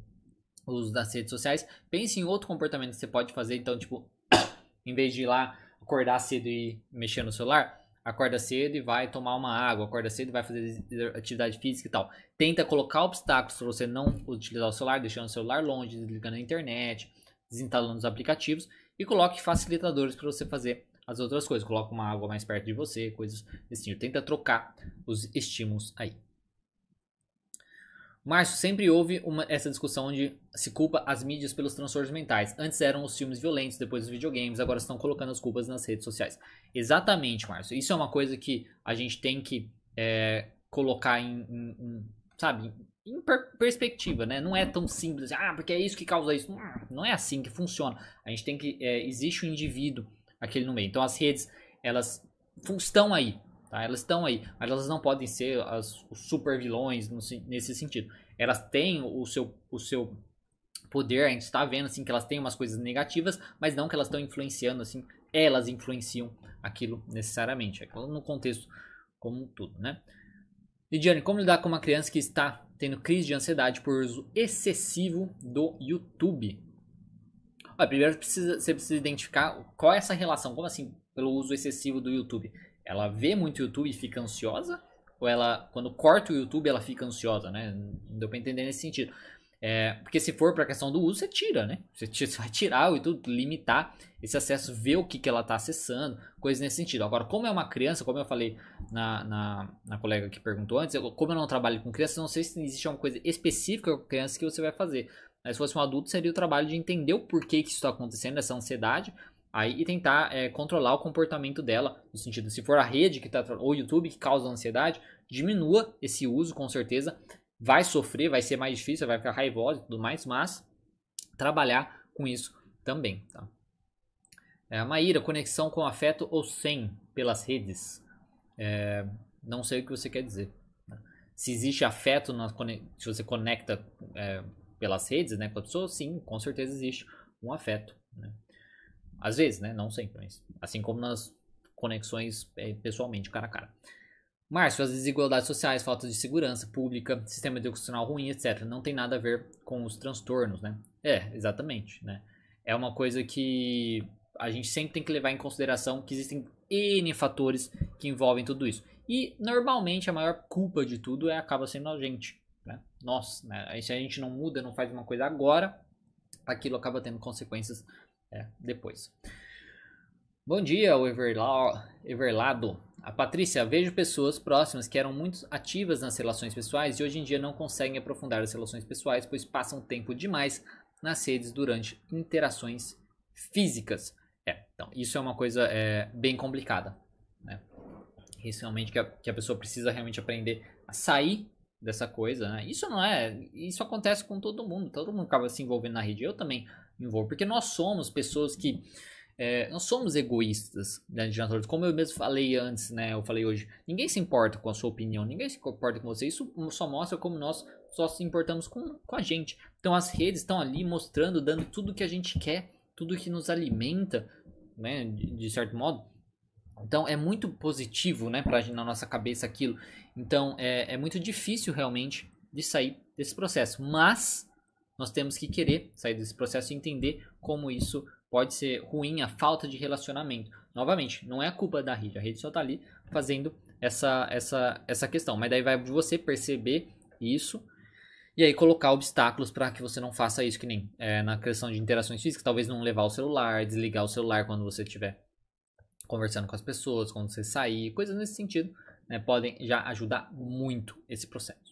o uso das redes sociais, pense em outro comportamento que você pode fazer. Então, tipo, em vez de ir lá acordar cedo e mexer no celular, acorda cedo e vai tomar uma água, acorda cedo e vai fazer atividade física e tal. Tenta colocar obstáculos para você não utilizar o celular, deixando o celular longe, desligando a internet, desinstalando os aplicativos e coloque facilitadores para você fazer as outras coisas. Coloque uma água mais perto de você, coisas desse tipo. Tenta trocar os estímulos aí. Márcio, sempre houve uma, essa discussão onde se culpa as mídias pelos transtornos mentais. Antes eram os filmes violentos, depois os videogames, agora estão colocando as culpas nas redes sociais. Exatamente, Márcio. Isso é uma coisa que a gente tem que é, colocar em, em, em, sabe, em per perspectiva, né? Não é tão simples, assim, ah, porque é isso que causa isso. Não é assim que funciona. A gente tem que, é, existe o um indivíduo aquele no meio. Então as redes, elas estão aí Tá? Elas estão aí, mas elas não podem ser as, os super vilões no, nesse sentido. Elas têm o seu, o seu poder, a gente está vendo assim, que elas têm umas coisas negativas, mas não que elas estão influenciando assim, elas influenciam aquilo necessariamente, é no contexto como um todo, né? Lidiane, como lidar com uma criança que está tendo crise de ansiedade por uso excessivo do YouTube? Olha, primeiro precisa, você precisa identificar qual é essa relação, como assim, pelo uso excessivo do YouTube? ela vê muito YouTube e fica ansiosa? Ou ela, quando corta o YouTube, ela fica ansiosa, né? Não deu pra entender nesse sentido. É, porque se for pra questão do uso, você tira, né? Você, tira, você vai tirar o YouTube, limitar esse acesso, ver o que, que ela tá acessando, coisas nesse sentido. Agora, como é uma criança, como eu falei na, na, na colega que perguntou antes, eu, como eu não trabalho com crianças, não sei se existe alguma coisa específica com criança que você vai fazer. Mas se fosse um adulto, seria o trabalho de entender o porquê que isso está acontecendo, essa ansiedade, aí e tentar é, controlar o comportamento dela, no sentido, se for a rede que tá, ou o YouTube que causa ansiedade, diminua esse uso, com certeza. Vai sofrer, vai ser mais difícil, vai ficar raivosa e tudo mais, mas trabalhar com isso também, tá? É, Maíra, conexão com afeto ou sem pelas redes? É, não sei o que você quer dizer. Tá? Se existe afeto, na, se você conecta é, pelas redes né, com a pessoa, sim, com certeza existe um afeto. Né? Às vezes, né? Não sempre, mas assim como nas conexões é, pessoalmente, cara a cara. Márcio, as desigualdades sociais, falta de segurança pública, sistema educacional ruim, etc. Não tem nada a ver com os transtornos, né? É, exatamente, né? É uma coisa que a gente sempre tem que levar em consideração que existem N fatores que envolvem tudo isso. E normalmente a maior culpa de tudo é acaba sendo a gente, né? Nós, né? Se a gente não muda, não faz uma coisa agora, aquilo acaba tendo consequências é, depois. Bom dia, o Everla... Everlado. A Patrícia, vejo pessoas próximas que eram muito ativas nas relações pessoais e hoje em dia não conseguem aprofundar as relações pessoais, pois passam tempo demais nas redes durante interações físicas. É, então, isso é uma coisa é, bem complicada. Né? Isso realmente que a, que a pessoa precisa realmente aprender a sair dessa coisa. Né? Isso não é. Isso acontece com todo mundo. Todo mundo acaba se envolvendo na rede. Eu também porque nós somos pessoas que. É, nós somos egoístas né, diante de natureza. Como eu mesmo falei antes, né? Eu falei hoje. Ninguém se importa com a sua opinião, ninguém se importa com você. Isso só mostra como nós só se importamos com, com a gente. Então as redes estão ali mostrando, dando tudo que a gente quer, tudo que nos alimenta, né? De, de certo modo. Então é muito positivo, né? Pra gente, na nossa cabeça aquilo. Então é, é muito difícil realmente de sair desse processo. Mas nós temos que querer sair desse processo e entender como isso pode ser ruim, a falta de relacionamento. Novamente, não é a culpa da rede, a rede só está ali fazendo essa, essa, essa questão. Mas daí vai de você perceber isso e aí colocar obstáculos para que você não faça isso, que nem é, na questão de interações físicas, talvez não levar o celular, desligar o celular quando você estiver conversando com as pessoas, quando você sair, coisas nesse sentido, né, podem já ajudar muito esse processo.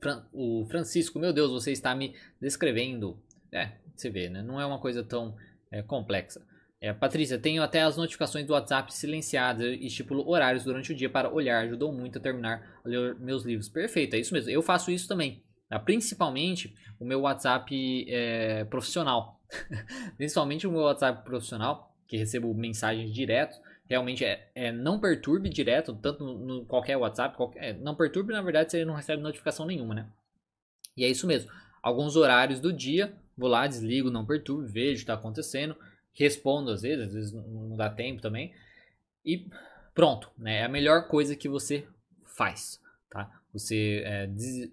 Fran, o Francisco, meu Deus, você está me descrevendo. É, você vê, né? Não é uma coisa tão é, complexa. É, Patrícia, tenho até as notificações do WhatsApp silenciadas e estipulo horários durante o dia para olhar. Ajudou muito a terminar a ler meus livros. Perfeito, é isso mesmo. Eu faço isso também. Tá? Principalmente o meu WhatsApp é, profissional. Principalmente o meu WhatsApp profissional, que recebo mensagens direto realmente é, é não perturbe direto, tanto no, no qualquer WhatsApp, qualquer, é, não perturbe, na verdade, você não recebe notificação nenhuma, né? E é isso mesmo. Alguns horários do dia, vou lá, desligo, não perturbe, vejo o que está acontecendo, respondo às vezes, às vezes não dá tempo também. E pronto, né? É a melhor coisa que você faz, tá? Você é, des,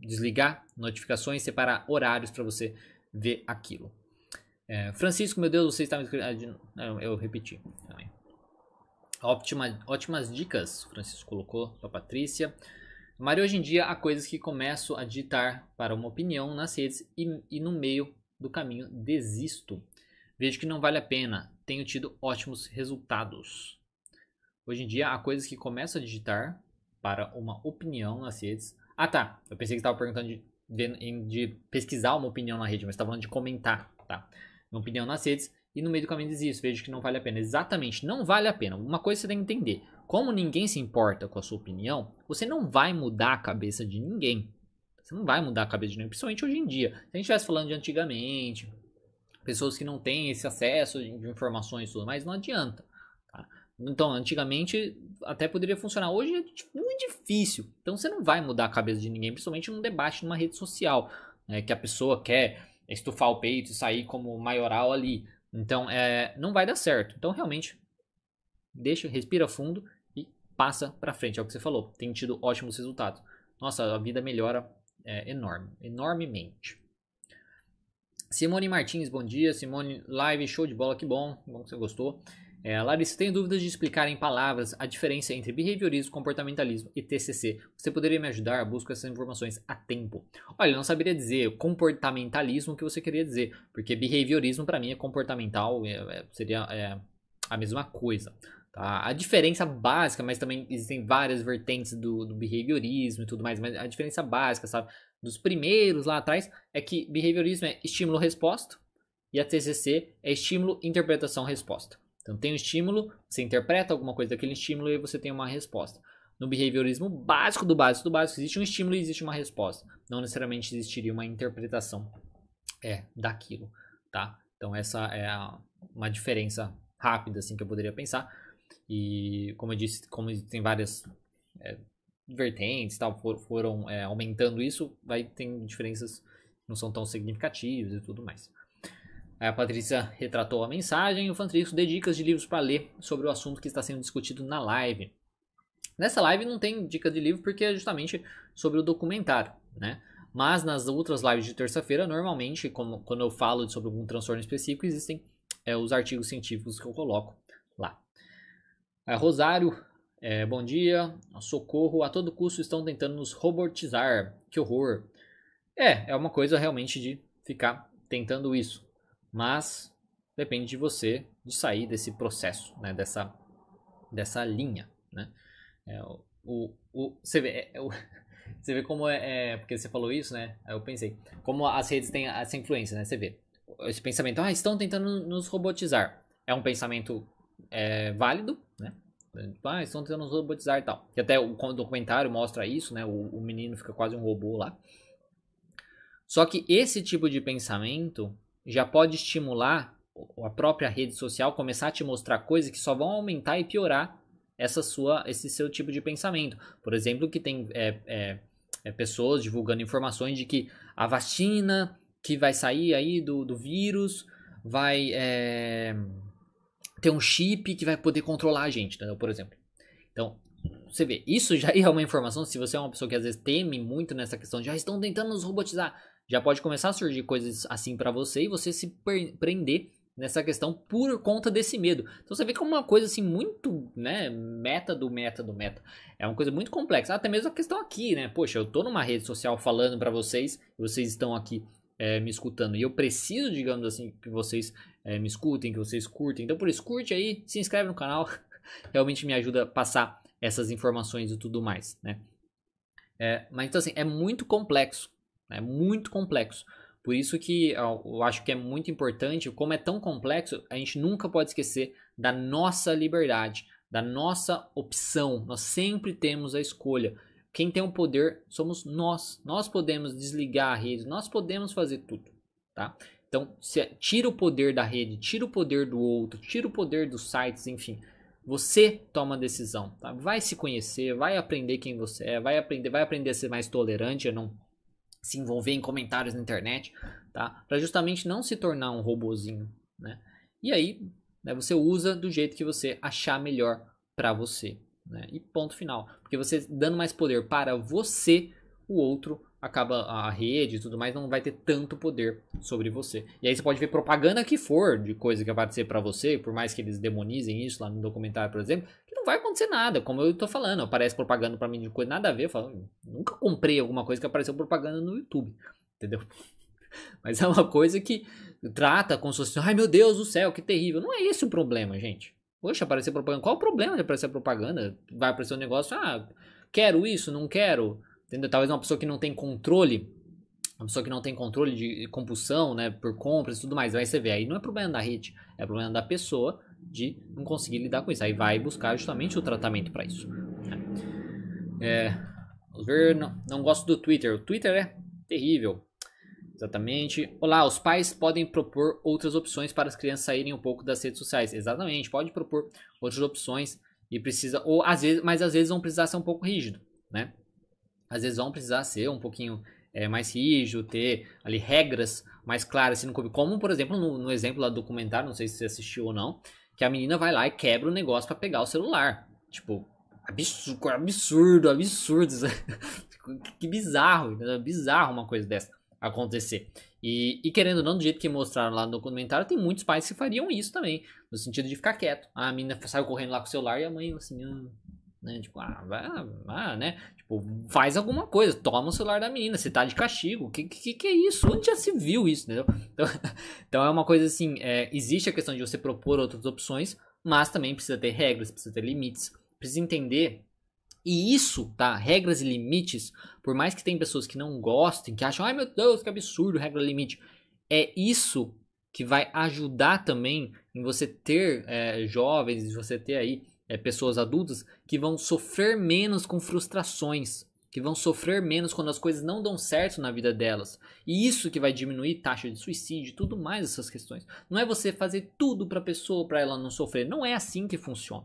desligar notificações, separar horários para você ver aquilo. É, Francisco, meu Deus, você está me. Ah, eu repeti também. Ótima, ótimas dicas, Francisco colocou para Patrícia. Maria, hoje em dia há coisas que começo a digitar para uma opinião nas redes e, e no meio do caminho desisto. Vejo que não vale a pena, tenho tido ótimos resultados. Hoje em dia há coisas que começo a digitar para uma opinião nas redes. Ah tá, eu pensei que estava perguntando de, de, de, pesquisar uma opinião na rede, mas estava falando de comentar, tá? Uma opinião nas redes e no meio do caminho desisto, vejo que não vale a pena. Exatamente, não vale a pena. Uma coisa você tem que entender: como ninguém se importa com a sua opinião, você não vai mudar a cabeça de ninguém. Você não vai mudar a cabeça de ninguém, principalmente hoje em dia. Se a gente estivesse falando de antigamente, pessoas que não têm esse acesso de informações e tudo mais, não adianta. Tá? Então, antigamente até poderia funcionar. Hoje é tipo, muito difícil. Então, você não vai mudar a cabeça de ninguém, principalmente num debate numa rede social, né, que a pessoa quer estufar o peito e sair como maioral ali. Então, é, não vai dar certo. Então, realmente, deixa, respira fundo e passa para frente. É o que você falou. Tem tido ótimos resultados. Nossa, a vida melhora é, enorme, enormemente. Simone Martins, bom dia. Simone, live, show de bola, que bom. bom que você gostou. É, Larissa, tenho dúvidas de explicar em palavras a diferença entre behaviorismo, comportamentalismo e TCC. Você poderia me ajudar? Busco essas informações a tempo. Olha, eu não saberia dizer comportamentalismo o que você queria dizer, porque behaviorismo para mim é comportamental, é, é, seria é, a mesma coisa. Tá? A diferença básica, mas também existem várias vertentes do, do behaviorismo e tudo mais, mas a diferença básica, sabe, dos primeiros lá atrás é que behaviorismo é estímulo-resposta e a TCC é estímulo-interpretação-resposta. Então tem um estímulo, você interpreta alguma coisa daquele estímulo e você tem uma resposta. No behaviorismo básico do básico do básico, existe um estímulo e existe uma resposta. Não necessariamente existiria uma interpretação é daquilo, tá? Então essa é a, uma diferença rápida assim que eu poderia pensar. E como eu disse, como tem várias é, vertentes tal for, foram é, aumentando isso, vai tem diferenças que não são tão significativas e tudo mais a Patrícia retratou a mensagem e o Fantrix deu dicas de livros para ler sobre o assunto que está sendo discutido na live. Nessa live não tem dica de livro porque é justamente sobre o documentário, né? Mas nas outras lives de terça-feira, normalmente, como, quando eu falo sobre algum transtorno específico, existem é, os artigos científicos que eu coloco lá. É, Rosário, é, bom dia. Socorro, a todo custo estão tentando nos robotizar. Que horror. É, é uma coisa realmente de ficar tentando isso. Mas depende de você de sair desse processo, né? dessa, dessa linha. Né? É, o, o, você, vê, é, é o, você vê como é, é, Porque você falou isso, né? Eu pensei. Como as redes têm essa influência, né? Você vê. Esse pensamento, ah, estão tentando nos robotizar. É um pensamento é, válido, né? Ah, estão tentando nos robotizar e tal. E até o documentário mostra isso, né? O, o menino fica quase um robô lá. Só que esse tipo de pensamento já pode estimular a própria rede social começar a te mostrar coisas que só vão aumentar e piorar essa sua, esse seu tipo de pensamento. Por exemplo, que tem é, é, é pessoas divulgando informações de que a vacina que vai sair aí do, do vírus vai é, ter um chip que vai poder controlar a gente, entendeu? por exemplo. Então, você vê, isso já é uma informação, se você é uma pessoa que às vezes teme muito nessa questão já estão tentando nos robotizar já pode começar a surgir coisas assim para você e você se prender nessa questão por conta desse medo. Então você vê que é uma coisa assim muito, né, meta do meta do meta. É uma coisa muito complexa. Até mesmo a questão aqui, né? Poxa, eu tô numa rede social falando para vocês, vocês estão aqui é, me escutando e eu preciso, digamos assim, que vocês é, me escutem, que vocês curtem. Então por isso curte aí, se inscreve no canal. Realmente me ajuda a passar essas informações e tudo mais, né? É, mas então assim, é muito complexo é muito complexo. Por isso que ah, eu acho que é muito importante, como é tão complexo, a gente nunca pode esquecer da nossa liberdade, da nossa opção. Nós sempre temos a escolha. Quem tem o poder somos nós. Nós podemos desligar a rede, nós podemos fazer tudo, tá? Então, é, tira o poder da rede, tira o poder do outro, tira o poder dos sites, enfim. Você toma a decisão, tá? Vai se conhecer, vai aprender quem você é, vai aprender, vai aprender a ser mais tolerante, a não se envolver em comentários na internet, tá? Para justamente não se tornar um robozinho, né? E aí, né, você usa do jeito que você achar melhor para você, né? E ponto final, porque você dando mais poder para você, o outro acaba a rede e tudo mais não vai ter tanto poder sobre você. E aí você pode ver propaganda que for de coisa que aparecer para você, por mais que eles demonizem isso lá no documentário, por exemplo, que não vai acontecer nada, como eu tô falando, aparece propaganda para mim de coisa nada a ver, eu falo, nunca comprei alguma coisa que apareceu propaganda no YouTube, entendeu? Mas é uma coisa que trata com se fosse, ai meu Deus do céu, que terrível. Não é esse o problema, gente. Poxa, aparecer propaganda. Qual o problema de aparecer propaganda? Vai aparecer um negócio, ah, quero isso, não quero Entendeu? Talvez uma pessoa que não tem controle, uma pessoa que não tem controle de compulsão, né, por compras e tudo mais, vai você vê, aí não é problema da rede, é problema da pessoa de não conseguir lidar com isso. Aí vai buscar justamente o tratamento para isso. Né? É, vamos ver, não, não gosto do Twitter. O Twitter é terrível. Exatamente. Olá, os pais podem propor outras opções para as crianças saírem um pouco das redes sociais. Exatamente, pode propor outras opções e precisa ou às vezes, mas às vezes vão precisar ser um pouco rígido, né? às vezes vão precisar ser um pouquinho é, mais rígido, ter ali regras mais claras, assim, como por exemplo no, no exemplo lá do documentário, não sei se você assistiu ou não, que a menina vai lá e quebra o negócio para pegar o celular. Tipo, absurdo, absurdo, absurdo. que bizarro, é bizarro uma coisa dessa acontecer. E, e, querendo ou não, do jeito que mostraram lá no documentário, tem muitos pais que fariam isso também, no sentido de ficar quieto. A menina saiu correndo lá com o celular e a mãe assim, ah, né? Tipo, ah, vai, ah, né? Tipo, faz alguma coisa, toma o celular da menina, você tá de castigo. O que, que, que é isso? Onde já se viu isso, entendeu? Então, então é uma coisa assim: é, existe a questão de você propor outras opções, mas também precisa ter regras, precisa ter limites, precisa entender. E isso, tá? Regras e limites, por mais que tem pessoas que não gostem, que acham, ai meu Deus, que absurdo, regra e limite. É isso que vai ajudar também em você ter é, jovens, você ter aí é, pessoas adultas que vão sofrer menos com frustrações, que vão sofrer menos quando as coisas não dão certo na vida delas. E isso que vai diminuir taxa de suicídio, tudo mais essas questões. Não é você fazer tudo para a pessoa para ela não sofrer, não é assim que funciona.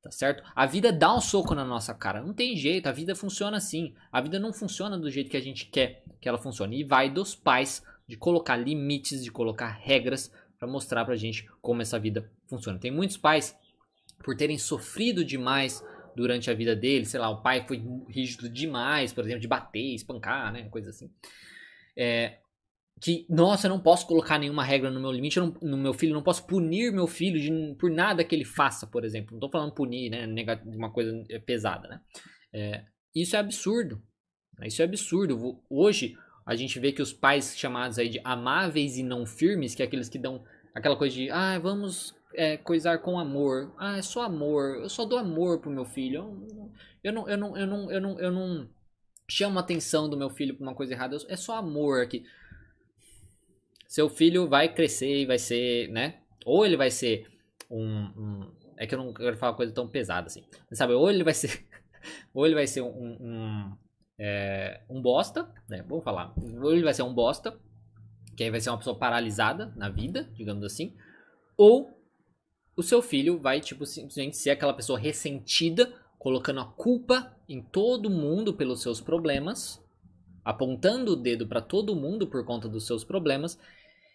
Tá certo? A vida dá um soco na nossa cara, não tem jeito, a vida funciona assim. A vida não funciona do jeito que a gente quer que ela funcione e vai dos pais de colocar limites, de colocar regras para mostrar pra gente como essa vida funciona. Tem muitos pais por terem sofrido demais durante a vida deles, sei lá, o pai foi rígido demais, por exemplo, de bater, espancar, né, coisa assim. É, que, nossa, eu não posso colocar nenhuma regra no meu limite, não, no meu filho, não posso punir meu filho de, por nada que ele faça, por exemplo. Não tô falando punir, né, de uma coisa é, pesada, né. É, isso é absurdo, né, isso é absurdo. Hoje, a gente vê que os pais chamados aí de amáveis e não firmes, que é aqueles que dão aquela coisa de, ah, vamos é, coisar com amor. Ah, é só amor. Eu só dou amor pro meu filho. Eu, não, eu não, eu não, eu não, eu não chamo a atenção do meu filho pra uma coisa errada. É só amor aqui. Seu filho vai crescer e vai ser, né? Ou ele vai ser um, um, é que eu não quero falar coisa tão pesada assim. sabe, ou ele vai ser. ou ele vai ser um. Um, é, um bosta, né? Vou falar. Ou ele vai ser um bosta, que aí vai ser uma pessoa paralisada na vida, digamos assim. Ou o seu filho vai, tipo, simplesmente ser aquela pessoa ressentida, colocando a culpa em todo mundo pelos seus problemas, apontando o dedo para todo mundo por conta dos seus problemas,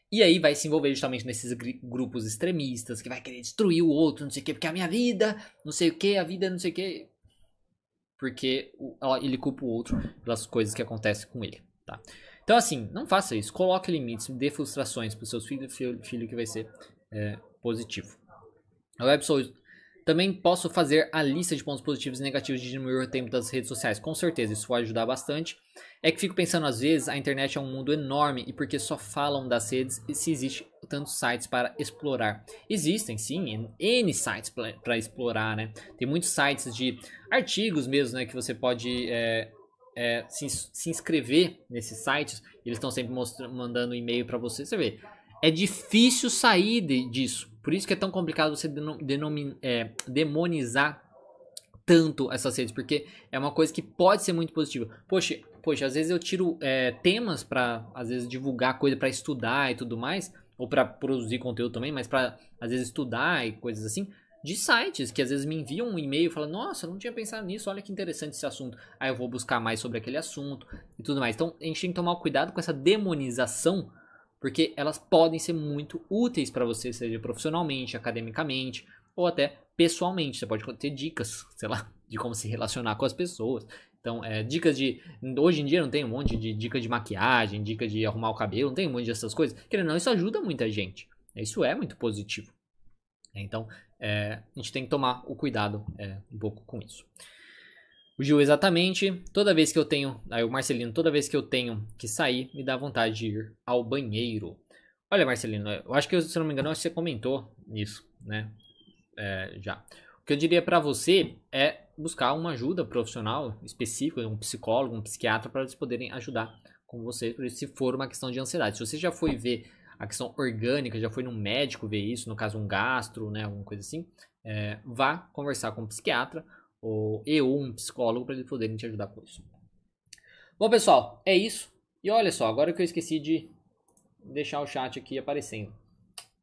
e aí vai se envolver justamente nesses grupos extremistas, que vai querer destruir o outro, não sei o quê, porque é a minha vida, não sei o quê, a vida, é não sei o quê. Porque ele culpa o outro pelas coisas que acontecem com ele, tá? Então, assim, não faça isso. Coloque limites, dê frustrações para seus filhos, filho que vai ser é, positivo. A também posso fazer a lista de pontos positivos e negativos de diminuir o tempo das redes sociais. Com certeza, isso vai ajudar bastante. É que fico pensando, às vezes, a internet é um mundo enorme e porque só falam das redes e se existe tantos sites para explorar. Existem, sim, N sites para explorar, né? Tem muitos sites de artigos mesmo, né? Que você pode é, é, se, se inscrever nesses sites. Eles estão sempre mostrando, mandando e-mail para você. Você vê, é difícil sair de, disso. Por isso que é tão complicado você é, demonizar tanto essas redes, porque é uma coisa que pode ser muito positiva. Poxa, poxa às vezes eu tiro é, temas para, às vezes, divulgar coisa para estudar e tudo mais, ou para produzir conteúdo também, mas para, às vezes, estudar e coisas assim, de sites que às vezes me enviam um e-mail falando: Nossa, eu não tinha pensado nisso, olha que interessante esse assunto. Aí eu vou buscar mais sobre aquele assunto e tudo mais. Então a gente tem que tomar cuidado com essa demonização porque elas podem ser muito úteis para você, seja profissionalmente, academicamente ou até pessoalmente. Você pode ter dicas, sei lá, de como se relacionar com as pessoas. Então, é, dicas de. Hoje em dia não tem um monte de dica de maquiagem, dica de arrumar o cabelo, não tem um monte dessas coisas. Querendo ou não, isso ajuda muita gente. Isso é muito positivo. Então, é, a gente tem que tomar o cuidado é, um pouco com isso. O Gil, exatamente. Toda vez que eu tenho. Aí o Marcelino, toda vez que eu tenho que sair, me dá vontade de ir ao banheiro. Olha, Marcelino, eu acho que, se não me engano, você comentou isso, né? É, já. O que eu diria para você é buscar uma ajuda profissional específica, um psicólogo, um psiquiatra, para eles poderem ajudar com você, se for uma questão de ansiedade. Se você já foi ver a questão orgânica, já foi num médico ver isso, no caso um gastro, né, alguma coisa assim, é, vá conversar com um psiquiatra ou eu ou um psicólogo para eles poderem te ajudar com isso. Bom, pessoal, é isso. E olha só, agora que eu esqueci de deixar o chat aqui aparecendo.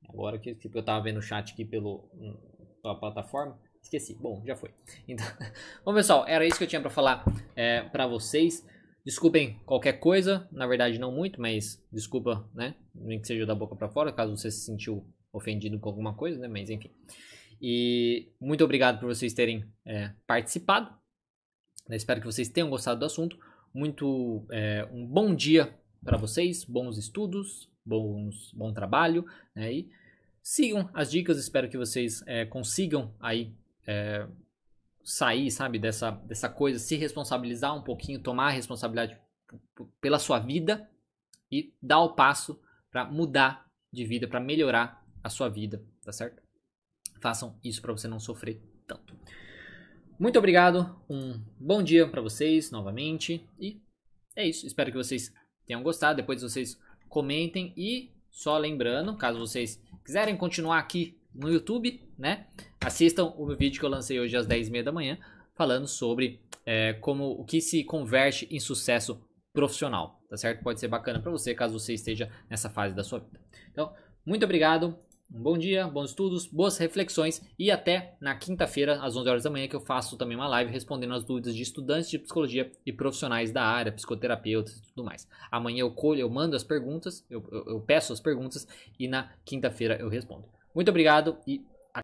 Agora que tipo, eu estava vendo o chat aqui pelo, hum, pela plataforma, esqueci. Bom, já foi. Então, bom, pessoal, era isso que eu tinha para falar é, para vocês. Desculpem qualquer coisa, na verdade não muito, mas desculpa, né? Nem que seja da boca para fora, caso você se sentiu ofendido com alguma coisa, né? Mas enfim. E muito obrigado por vocês terem é, participado. Eu espero que vocês tenham gostado do assunto. Muito é, um bom dia para vocês, bons estudos, bons, bom trabalho. Né? E sigam as dicas. Espero que vocês é, consigam aí é, sair, sabe, dessa, dessa coisa, se responsabilizar um pouquinho, tomar a responsabilidade pela sua vida e dar o passo para mudar de vida, para melhorar a sua vida, tá certo? façam isso para você não sofrer tanto. Muito obrigado, um bom dia para vocês novamente e é isso. Espero que vocês tenham gostado. Depois vocês comentem e só lembrando, caso vocês quiserem continuar aqui no YouTube, né? Assistam o vídeo que eu lancei hoje às 10h30 da manhã, falando sobre é, como o que se converte em sucesso profissional, tá certo? Pode ser bacana para você caso você esteja nessa fase da sua vida. Então, muito obrigado, um bom dia, bons estudos, boas reflexões e até na quinta-feira, às 11 horas da manhã, que eu faço também uma live respondendo as dúvidas de estudantes de psicologia e profissionais da área, psicoterapeutas e tudo mais. Amanhã eu colho, eu mando as perguntas, eu, eu, eu peço as perguntas e na quinta-feira eu respondo. Muito obrigado e